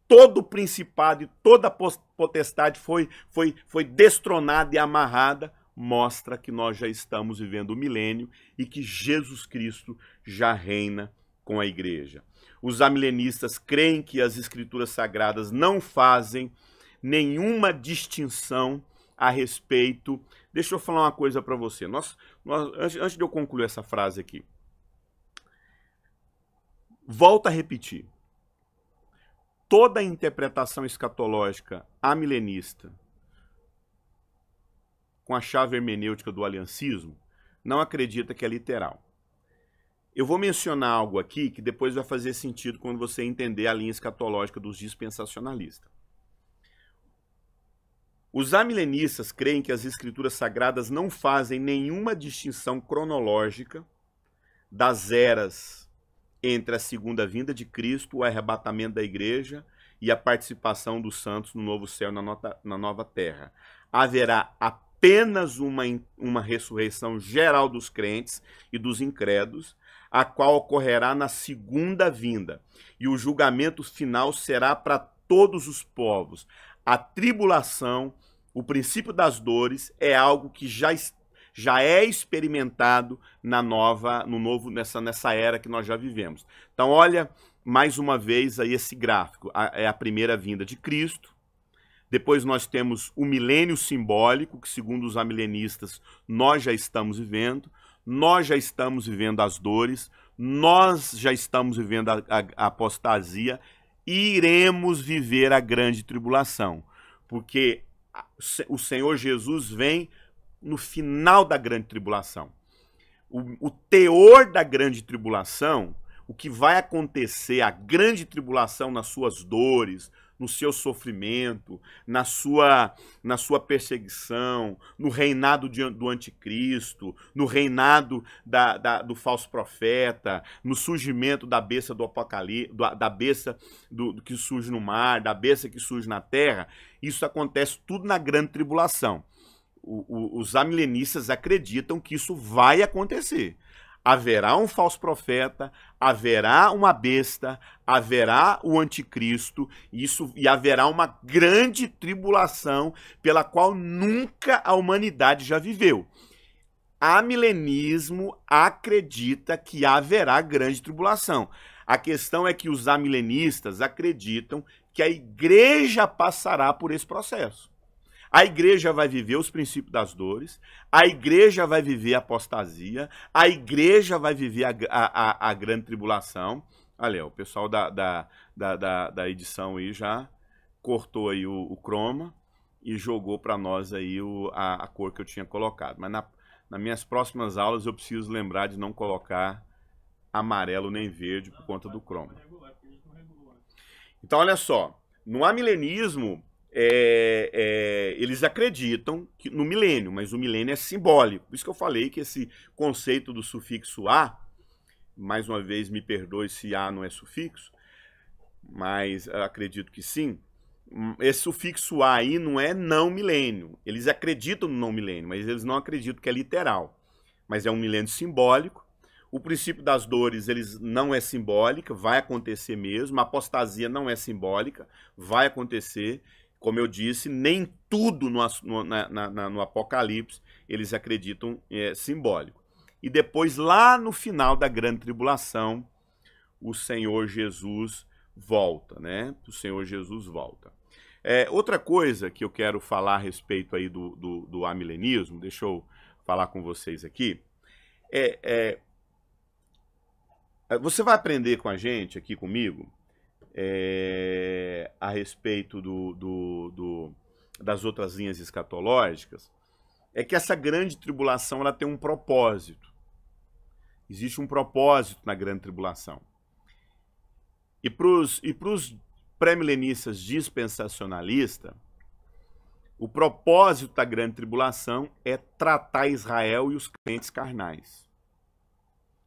todo o principado e toda a potestade foi, foi, foi destronada e amarrada mostra que nós já estamos vivendo o milênio e que Jesus Cristo já reina com a igreja. Os amilenistas creem que as escrituras sagradas não fazem nenhuma distinção a respeito. Deixa eu falar uma coisa para você. Nós, nós, antes, antes de eu concluir essa frase aqui, volta a repetir. Toda a interpretação escatológica amilenista com a chave hermenêutica do aliancismo, não acredita que é literal. Eu vou mencionar algo aqui que depois vai fazer sentido quando você entender a linha escatológica dos dispensacionalistas. Os amilenistas creem que as escrituras sagradas não fazem nenhuma distinção cronológica das eras entre a segunda vinda de Cristo, o arrebatamento da igreja e a participação dos santos no novo céu e na, nova terra. Haverá apenas uma, uma ressurreição geral dos crentes e dos incrédulos, a qual ocorrerá na segunda vinda. E o julgamento final será para todos os povos. A tribulação, o princípio das dores, é algo que já já é experimentado na nova, no novo nessa nessa era que nós já vivemos. Então olha mais uma vez aí esse gráfico, a, é a primeira vinda de Cristo, depois nós temos o milênio simbólico, que segundo os amilenistas, nós já estamos vivendo. Nós já estamos vivendo as dores, nós já estamos vivendo a, a, a apostasia e iremos viver a grande tribulação, porque o Senhor Jesus vem no final da grande tribulação. O, o teor da grande tribulação, o que vai acontecer, a grande tribulação nas suas dores, no seu sofrimento, na sua, na sua perseguição, no reinado de, do anticristo, no reinado da, da, do falso profeta, no surgimento da besta do apocalipse, da besta do, do, que surge no mar, da besta que surge na terra. Isso acontece tudo na grande tribulação. O, o, os amilenistas acreditam que isso vai acontecer haverá um falso profeta, haverá uma besta, haverá o anticristo, isso e haverá uma grande tribulação pela qual nunca a humanidade já viveu. A milenismo acredita que haverá grande tribulação. A questão é que os amilenistas acreditam que a igreja passará por esse processo. A igreja vai viver os princípios das dores, a igreja vai viver a apostasia, a igreja vai viver a, a, a, a grande tribulação. Olha, o pessoal da, da, da, da, da edição aí já cortou aí o, o croma e jogou para nós aí o, a, a, cor que eu tinha colocado. Mas na, nas minhas próximas aulas eu preciso lembrar de não colocar amarelo nem verde por conta do croma. Então olha só, no amilenismo é, é, eles acreditam que, no milênio, mas o milênio é simbólico. Por isso que eu falei que esse conceito do sufixo A, mais uma vez, me perdoe se A não é sufixo, mas acredito que sim. Esse sufixo A aí não é não milênio. Eles acreditam no não milênio, mas eles não acreditam que é literal. Mas é um milênio simbólico. O princípio das dores eles não é simbólico, vai acontecer mesmo. A apostasia não é simbólica, vai acontecer como eu disse, nem tudo no, no, na, na, no Apocalipse eles acreditam é, simbólico. E depois, lá no final da grande tribulação, o Senhor Jesus volta, né? O Senhor Jesus volta. É, outra coisa que eu quero falar a respeito aí do, do, do amilenismo, deixa eu falar com vocês aqui, é, é você vai aprender com a gente aqui comigo é, a respeito do, do, do, das outras linhas escatológicas é que essa grande tribulação ela tem um propósito. Existe um propósito na grande tribulação. E para os e pros pré-milenistas dispensacionalistas, o propósito da grande tribulação é tratar Israel e os crentes carnais.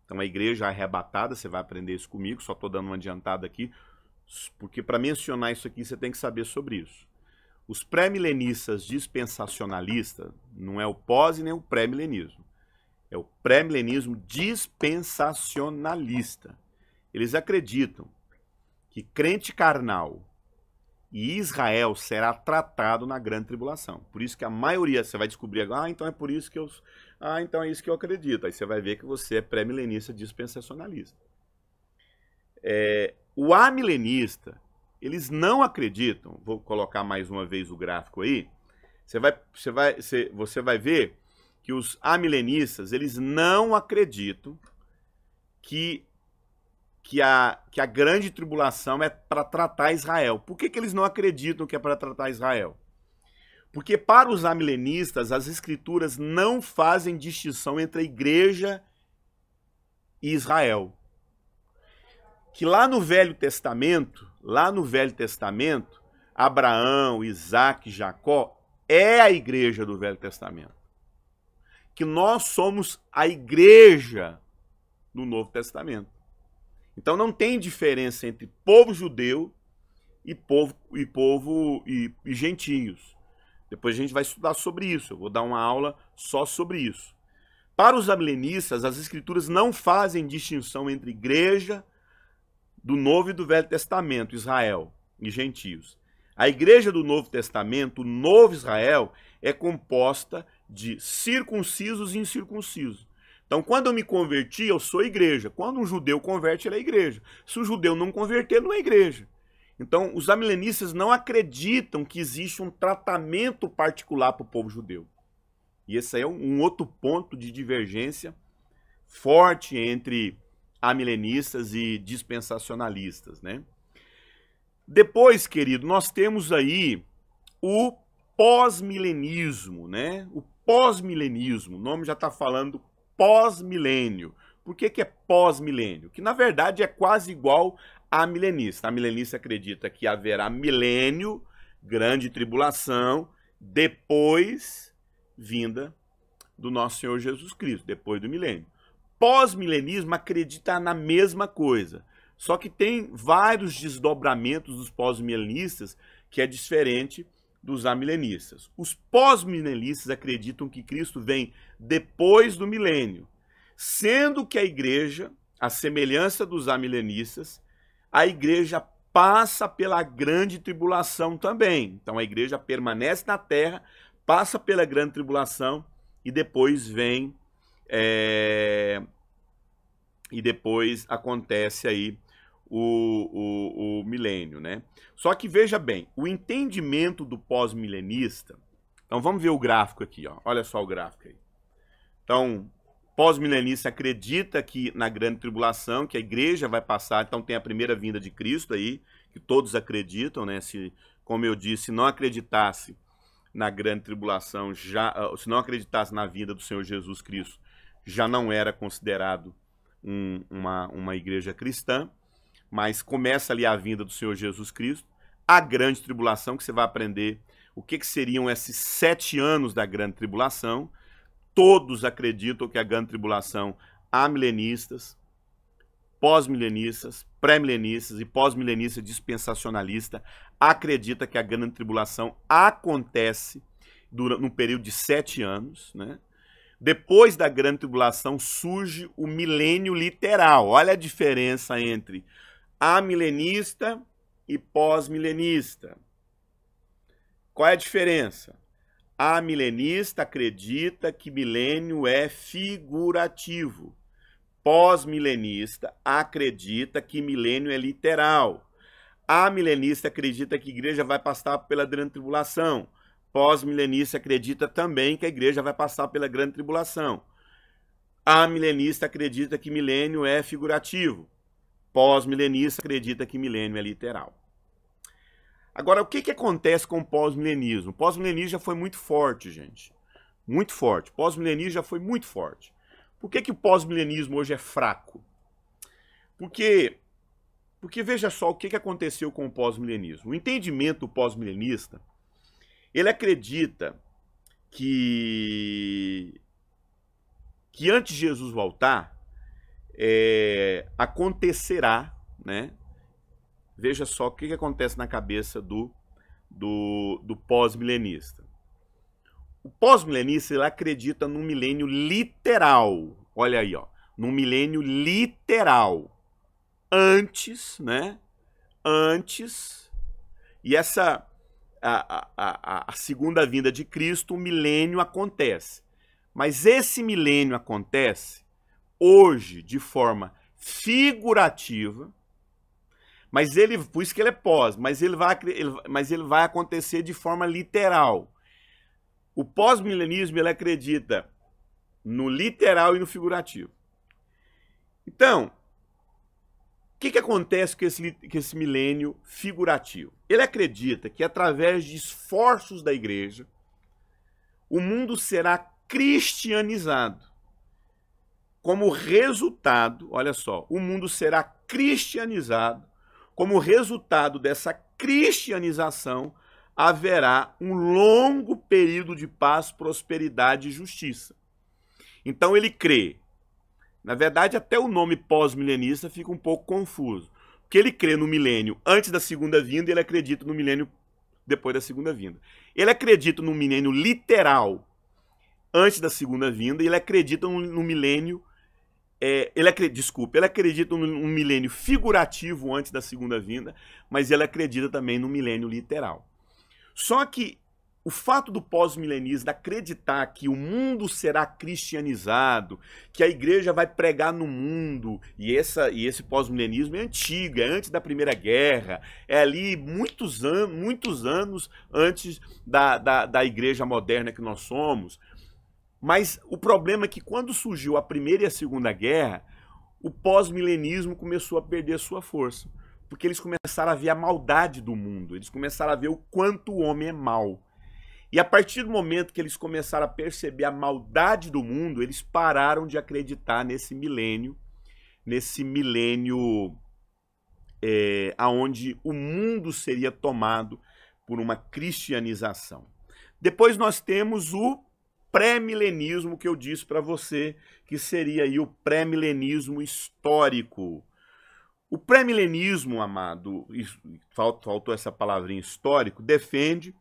Então a igreja é arrebatada, você vai aprender isso comigo, só estou dando uma adiantada aqui porque para mencionar isso aqui você tem que saber sobre isso. Os pré-milenistas dispensacionalistas não é o pós e nem o pré-milenismo. É o pré-milenismo dispensacionalista. Eles acreditam que crente carnal e Israel será tratado na grande tribulação. Por isso que a maioria você vai descobrir, ah, então é por isso que eu, ah, então é isso que eu acredito. Aí você vai ver que você é pré-milenista dispensacionalista. É, o amilenista, eles não acreditam, vou colocar mais uma vez o gráfico aí, você vai, você vai, você, você vai ver que os amilenistas, eles não acreditam que, que, a, que a grande tribulação é para tratar Israel. Por que, que eles não acreditam que é para tratar Israel? Porque para os amilenistas, as escrituras não fazem distinção entre a igreja e Israel que lá no Velho Testamento, lá no Velho Testamento, Abraão, Isaac, Jacó é a igreja do Velho Testamento. Que nós somos a igreja do Novo Testamento. Então não tem diferença entre povo judeu e povo e povo e, e gentios. Depois a gente vai estudar sobre isso. Eu vou dar uma aula só sobre isso. Para os amilenistas, as escrituras não fazem distinção entre igreja do Novo e do Velho Testamento, Israel e gentios. A igreja do Novo Testamento, o Novo Israel, é composta de circuncisos e incircuncisos. Então, quando eu me converti, eu sou igreja. Quando um judeu converte, ele é igreja. Se o judeu não converter, não é igreja. Então, os amilenistas não acreditam que existe um tratamento particular para o povo judeu. E esse aí é um outro ponto de divergência forte entre amilenistas e dispensacionalistas, né? Depois, querido, nós temos aí o pós-milenismo, né? O pós-milenismo, o nome já está falando pós-milênio. Por que, que é pós-milênio? Que na verdade é quase igual a milenista. A milenista acredita que haverá milênio, grande tribulação, depois vinda do nosso Senhor Jesus Cristo, depois do milênio pós-milenismo acredita na mesma coisa. Só que tem vários desdobramentos dos pós-milenistas que é diferente dos amilenistas. Os pós-milenistas acreditam que Cristo vem depois do milênio, sendo que a igreja, à semelhança dos amilenistas, a igreja passa pela grande tribulação também. Então a igreja permanece na terra, passa pela grande tribulação e depois vem é, e depois acontece aí o, o, o milênio, né? Só que veja bem, o entendimento do pós-milenista. Então vamos ver o gráfico aqui, ó. Olha só o gráfico aí. Então, pós-milenista acredita que na grande tribulação, que a igreja vai passar, então tem a primeira vinda de Cristo aí, que todos acreditam, né? Se, como eu disse, não acreditasse na grande tribulação, já, ah, se não acreditasse na vinda do Senhor Jesus Cristo, já não era considerado um, uma, uma igreja cristã, mas começa ali a vinda do Senhor Jesus Cristo, a grande tribulação, que você vai aprender o que, que seriam esses sete anos da grande tribulação. Todos acreditam que a grande tribulação há milenistas, pós-milenistas, pré-milenistas e pós-milenista dispensacionalista acredita que a grande tribulação acontece durante, num período de sete anos, né? Depois da grande tribulação surge o milênio literal. Olha a diferença entre amilenista e pós-milenista. Qual é a diferença? A milenista acredita que milênio é figurativo. Pós-milenista acredita que milênio é literal. A milenista acredita que a igreja vai passar pela grande tribulação pós-milenista acredita também que a igreja vai passar pela grande tribulação. A milenista acredita que milênio é figurativo. Pós-milenista acredita que milênio é literal. Agora, o que, que acontece com o pós-milenismo? O pós-milenismo já foi muito forte, gente. Muito forte. O pós-milenismo já foi muito forte. Por que, que o pós-milenismo hoje é fraco? Porque, porque veja só o que, que aconteceu com o pós-milenismo. O entendimento pós-milenista ele acredita que que antes de Jesus voltar é, acontecerá, né? Veja só o que, que acontece na cabeça do do, do pós-milenista. O pós-milenista ele acredita num milênio literal. Olha aí, ó, num milênio literal antes, né? Antes. E essa a, a, a, segunda vinda de Cristo, o milênio acontece. Mas esse milênio acontece hoje de forma figurativa, mas ele, por isso que ele é pós, mas ele vai, ele, mas ele vai acontecer de forma literal. O pós-milenismo ele acredita no literal e no figurativo. Então, o que, que acontece com esse, com esse milênio figurativo? Ele acredita que através de esforços da igreja, o mundo será cristianizado. Como resultado, olha só, o mundo será cristianizado. Como resultado dessa cristianização, haverá um longo período de paz, prosperidade e justiça. Então ele crê. Na verdade, até o nome pós-milenista fica um pouco confuso que ele crê no milênio antes da segunda vinda e ele acredita no milênio depois da segunda vinda. Ele acredita no milênio literal antes da segunda vinda e ele acredita no milênio é, ele acredita, desculpa, ele acredita num milênio figurativo antes da segunda vinda, mas ele acredita também no milênio literal. Só que o fato do pós-milenismo acreditar que o mundo será cristianizado, que a igreja vai pregar no mundo, e, essa, e esse pós-milenismo é antigo, é antes da Primeira Guerra, é ali muitos, an muitos anos antes da, da, da igreja moderna que nós somos. Mas o problema é que quando surgiu a Primeira e a Segunda Guerra, o pós-milenismo começou a perder sua força. Porque eles começaram a ver a maldade do mundo, eles começaram a ver o quanto o homem é mau. E a partir do momento que eles começaram a perceber a maldade do mundo, eles pararam de acreditar nesse milênio, nesse milênio é, aonde o mundo seria tomado por uma cristianização. Depois nós temos o pré-milenismo que eu disse para você, que seria aí o pré-milenismo histórico. O pré-milenismo, amado, faltou essa palavrinha histórico, defende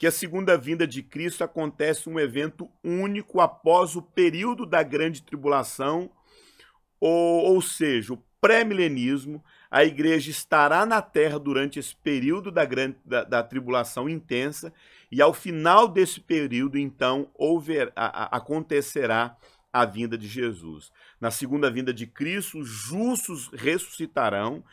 que a segunda vinda de Cristo acontece um evento único após o período da grande tribulação, ou, ou seja, o pré-milenismo, a igreja estará na terra durante esse período da, grande, da, da tribulação intensa, e ao final desse período, então, houver, a, a, acontecerá a vinda de Jesus. Na segunda vinda de Cristo, os justos ressuscitarão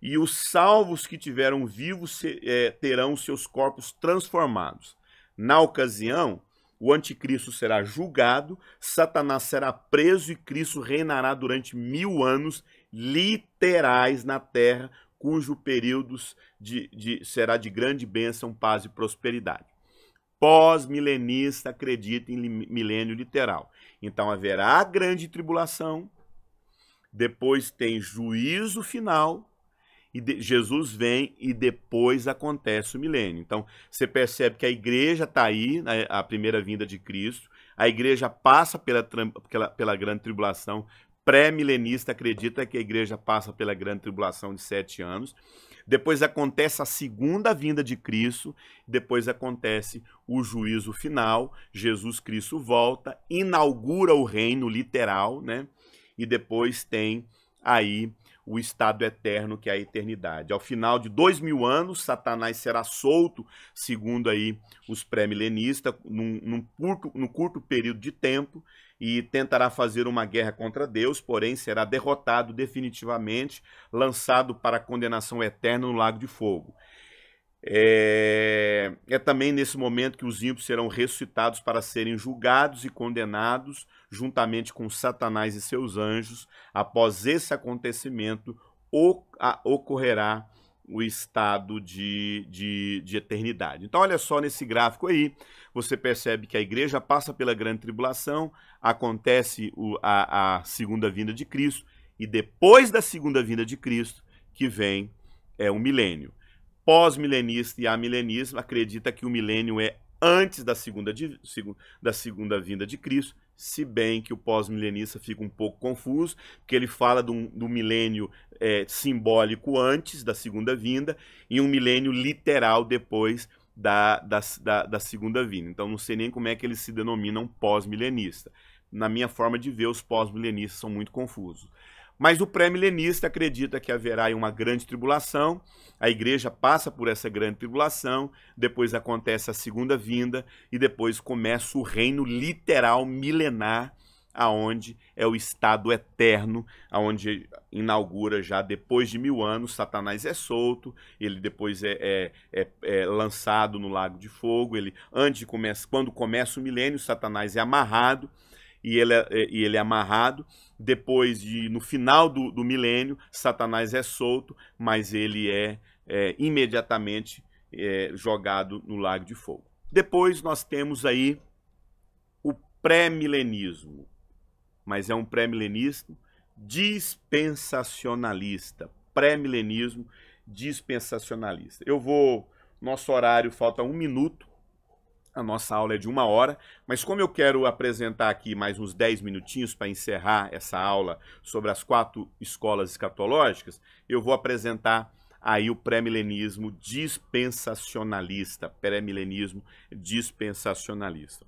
e os salvos que tiveram vivos é, terão seus corpos transformados. Na ocasião, o anticristo será julgado, Satanás será preso e Cristo reinará durante mil anos literais na terra, cujo período de, de, será de grande bênção, paz e prosperidade. Pós-milenista acredita em milênio literal. Então haverá grande tribulação, depois tem juízo final, e de, Jesus vem e depois acontece o milênio. Então, você percebe que a igreja está aí, né, a primeira vinda de Cristo, a igreja passa pela, pela, pela grande tribulação, pré-milenista acredita que a igreja passa pela grande tribulação de sete anos, depois acontece a segunda vinda de Cristo, depois acontece o juízo final, Jesus Cristo volta, inaugura o reino literal, né? E depois tem aí o estado eterno, que é a eternidade. Ao final de dois mil anos, Satanás será solto, segundo aí os pré-milenistas, num, num, curto, num curto período de tempo, e tentará fazer uma guerra contra Deus, porém será derrotado definitivamente, lançado para a condenação eterna no lago de fogo. É, é, também nesse momento que os ímpios serão ressuscitados para serem julgados e condenados, juntamente com Satanás e seus anjos. Após esse acontecimento, ocorrerá o estado de, de, de eternidade. Então, olha só nesse gráfico aí, você percebe que a igreja passa pela grande tribulação, acontece o, a, a segunda vinda de Cristo, e depois da segunda vinda de Cristo que vem é o um milênio pós-milenista e amilenista acredita que o milênio é antes da segunda, de, da segunda vinda de Cristo, se bem que o pós-milenista fica um pouco confuso, porque ele fala do, do milênio é, simbólico antes da segunda vinda e um milênio literal depois da, da, da, da segunda vinda. Então não sei nem como é que eles se denominam pós-milenista. Na minha forma de ver, os pós-milenistas são muito confusos. Mas o pré-milenista acredita que haverá uma grande tribulação, a igreja passa por essa grande tribulação, depois acontece a segunda vinda e depois começa o reino literal milenar, aonde é o estado eterno, aonde inaugura já depois de mil anos, Satanás é solto, ele depois é, é, é, é lançado no lago de fogo, ele antes começa, quando começa o milênio, Satanás é amarrado e ele é, e ele é amarrado depois de, no final do, do milênio, Satanás é solto, mas ele é, é imediatamente é, jogado no lago de fogo. Depois nós temos aí o pré-milenismo, mas é um pré-milenismo dispensacionalista, pré-milenismo dispensacionalista. Eu vou, nosso horário falta um minuto, a nossa aula é de uma hora, mas como eu quero apresentar aqui mais uns 10 minutinhos para encerrar essa aula sobre as quatro escolas escatológicas, eu vou apresentar aí o pré-milenismo dispensacionalista, pré-milenismo dispensacionalista.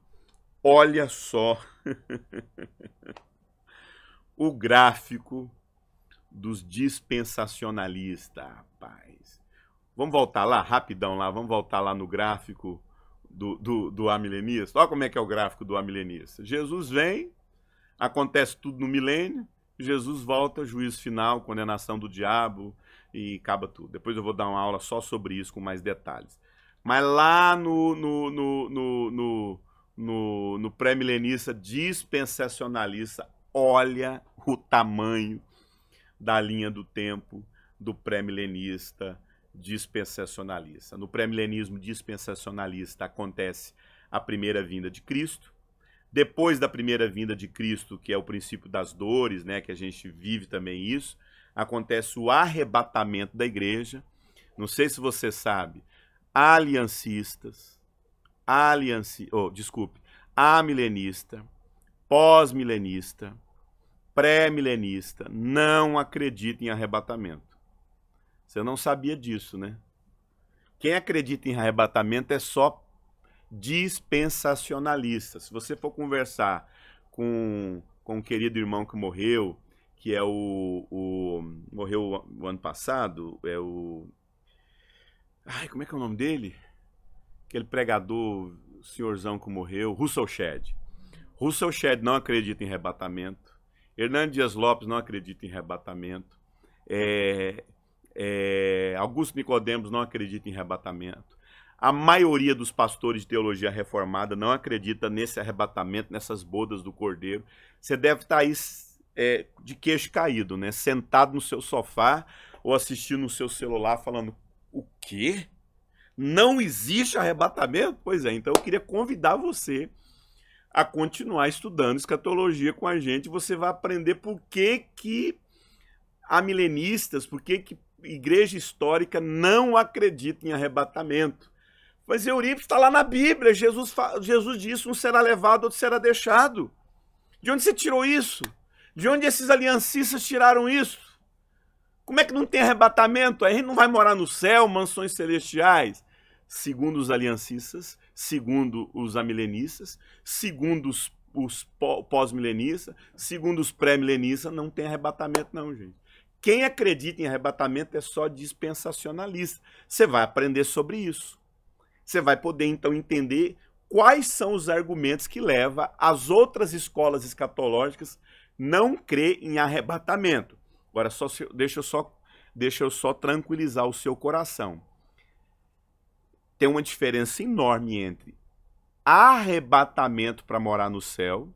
Olha só o gráfico dos dispensacionalistas, rapaz. Vamos voltar lá, rapidão lá, vamos voltar lá no gráfico do, do, do amilenista. Olha como é que é o gráfico do amilenista. Jesus vem, acontece tudo no milênio, Jesus volta, juízo final, condenação do diabo e acaba tudo. Depois eu vou dar uma aula só sobre isso com mais detalhes. Mas lá no, no, no, no, no, no pré-milenista dispensacionalista, olha o tamanho da linha do tempo do pré-milenista dispensacionalista. No pré-milenismo dispensacionalista acontece a primeira vinda de Cristo. Depois da primeira vinda de Cristo, que é o princípio das dores, né, que a gente vive também isso, acontece o arrebatamento da igreja. Não sei se você sabe, aliancistas, alianci, oh, desculpe, amilenista, pós-milenista, pré-milenista, não acredita em arrebatamento. Você não sabia disso, né? Quem acredita em arrebatamento é só dispensacionalista. Se você for conversar com, com um querido irmão que morreu, que é o, o morreu o ano passado, é o Ai, como é que é o nome dele? Aquele pregador, senhorzão que morreu, Russell Shedd. Russell Shedd não acredita em arrebatamento. Hernando Dias Lopes não acredita em arrebatamento. É, é, Augusto Nicodemos não acredita em arrebatamento. A maioria dos pastores de teologia reformada não acredita nesse arrebatamento, nessas bodas do cordeiro. Você deve estar aí é, de queixo caído, né? Sentado no seu sofá ou assistindo no seu celular, falando: o quê? Não existe arrebatamento? Pois é, então eu queria convidar você a continuar estudando escatologia com a gente. Você vai aprender por que que há milenistas, por que que igreja histórica não acredita em arrebatamento. Mas Eurípides está lá na Bíblia. Jesus, Jesus disse: um será levado, outro será deixado. De onde você tirou isso? De onde esses aliancistas tiraram isso? Como é que não tem arrebatamento? A gente não vai morar no céu, mansões celestiais. Segundo os aliancistas, segundo os amilenistas, segundo os, os pós-milenistas, segundo os pré-milenistas, não tem arrebatamento, não, gente. Quem acredita em arrebatamento é só dispensacionalista. Você vai aprender sobre isso. Você vai poder então entender quais são os argumentos que leva as outras escolas escatológicas não crer em arrebatamento. Agora só deixa eu só deixa eu só tranquilizar o seu coração. Tem uma diferença enorme entre arrebatamento para morar no céu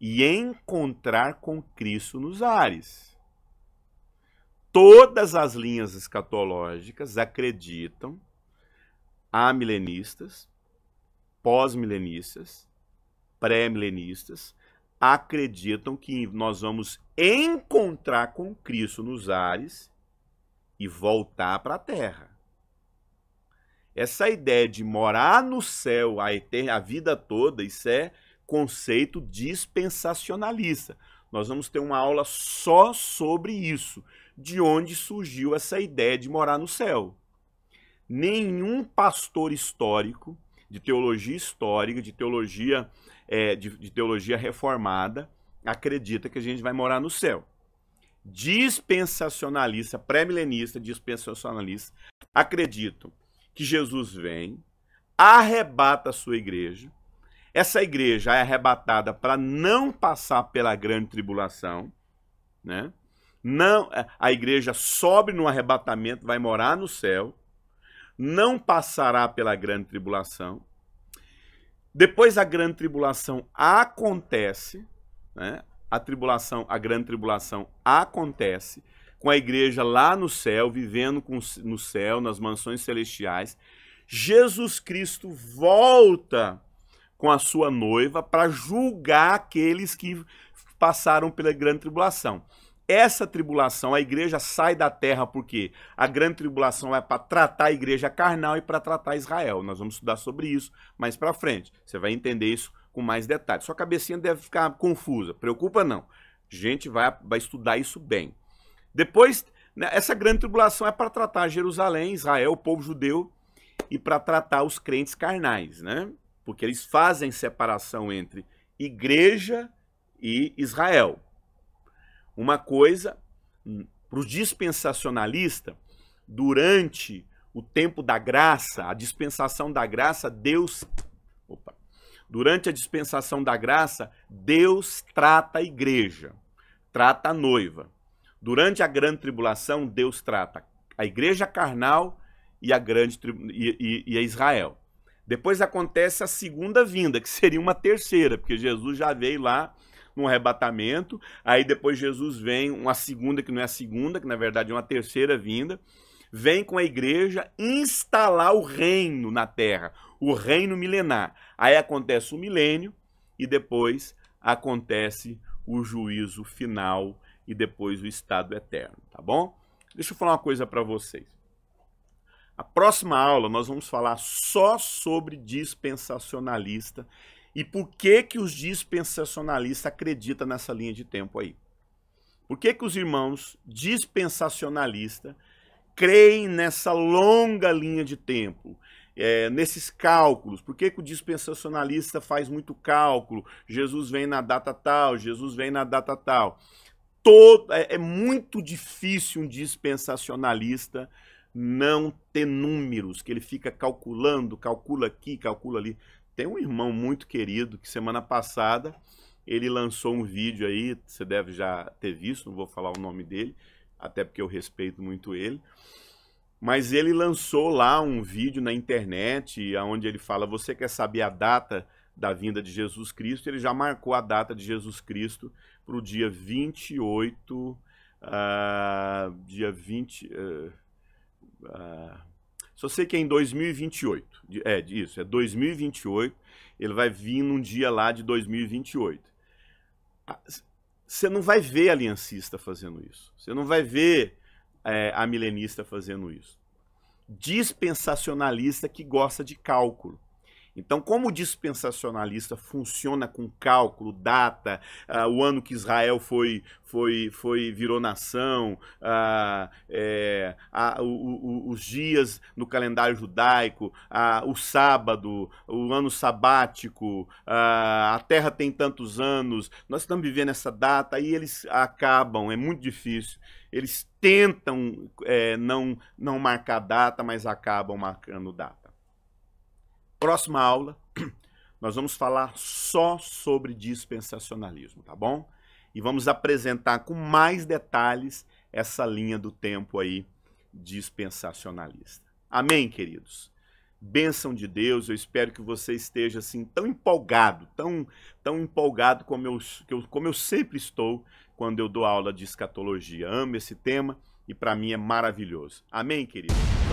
e encontrar com Cristo nos ares todas as linhas escatológicas acreditam amilenistas, pós-milenistas, pré-milenistas, acreditam que nós vamos encontrar com Cristo nos ares e voltar para a terra. Essa ideia de morar no céu a, eterna, a vida toda, isso é conceito dispensacionalista. Nós vamos ter uma aula só sobre isso de onde surgiu essa ideia de morar no céu. Nenhum pastor histórico, de teologia histórica, de teologia, é, de, de teologia reformada, acredita que a gente vai morar no céu. Dispensacionalista, pré-milenista, dispensacionalista, acreditam que Jesus vem, arrebata a sua igreja, essa igreja é arrebatada para não passar pela grande tribulação, né? Não, é, a igreja sobe no arrebatamento, vai morar no céu, não passará pela grande tribulação. Depois a grande tribulação acontece, né? A tribulação, a grande tribulação acontece com a igreja lá no céu, vivendo com, no céu, nas mansões celestiais. Jesus Cristo volta com a sua noiva para julgar aqueles que passaram pela grande tribulação essa tribulação, a igreja sai da terra porque a grande tribulação é para tratar a igreja carnal e para tratar Israel. Nós vamos estudar sobre isso mais para frente. Você vai entender isso com mais detalhes. Sua cabecinha deve ficar confusa. Preocupa não. A gente vai, vai estudar isso bem. Depois, né, essa grande tribulação é para tratar Jerusalém, Israel, o povo judeu e para tratar os crentes carnais, né? Porque eles fazem separação entre igreja e Israel. Uma coisa, hum, para o dispensacionalista, durante o tempo da graça, a dispensação da graça, Deus. Opa, durante a dispensação da graça, Deus trata a igreja, trata a noiva. Durante a grande tribulação, Deus trata a igreja carnal e a grande e, e, e a Israel. Depois acontece a segunda vinda, que seria uma terceira, porque Jesus já veio lá no arrebatamento. Aí depois Jesus vem, uma segunda que não é a segunda, que na verdade é uma terceira vinda. Vem com a igreja instalar o reino na terra, o reino milenar. Aí acontece o milênio e depois acontece o juízo final e depois o estado eterno, tá bom? Deixa eu falar uma coisa para vocês. A próxima aula nós vamos falar só sobre dispensacionalista e por que que os dispensacionalistas acreditam nessa linha de tempo aí? Por que que os irmãos dispensacionalistas creem nessa longa linha de tempo? É, nesses cálculos, por que, que o dispensacionalista faz muito cálculo? Jesus vem na data tal, Jesus vem na data tal. Todo, é, é muito difícil um dispensacionalista não ter números, que ele fica calculando, calcula aqui, calcula ali tem um irmão muito querido que semana passada ele lançou um vídeo aí, você deve já ter visto, não vou falar o nome dele, até porque eu respeito muito ele. Mas ele lançou lá um vídeo na internet onde ele fala: Você quer saber a data da vinda de Jesus Cristo? Ele já marcou a data de Jesus Cristo para o dia 28. Uh, ah, dia 20. Uh, uh, só sei que é em 2028. É, isso, é 2028. Ele vai vir num dia lá de 2028. Você não vai ver aliancista fazendo isso. Você não vai ver é, a milenista fazendo isso. Dispensacionalista que gosta de cálculo. Então, como o dispensacionalista funciona com cálculo, data, uh, o ano que Israel foi, foi, foi virou nação, uh, é, o, o, os dias no calendário judaico, uh, o sábado, o ano sabático, ah, a terra tem tantos anos, nós estamos vivendo essa data, e eles acabam, é muito difícil. Eles tentam é, não, não marcar data, mas acabam marcando data. Próxima aula, nós vamos falar só sobre dispensacionalismo, tá bom? E vamos apresentar com mais detalhes essa linha do tempo aí dispensacionalista. Amém, queridos? Bênção de Deus, eu espero que você esteja assim tão empolgado, tão, tão empolgado como eu, como eu sempre estou quando eu dou aula de escatologia. Amo esse tema e para mim é maravilhoso. Amém, queridos?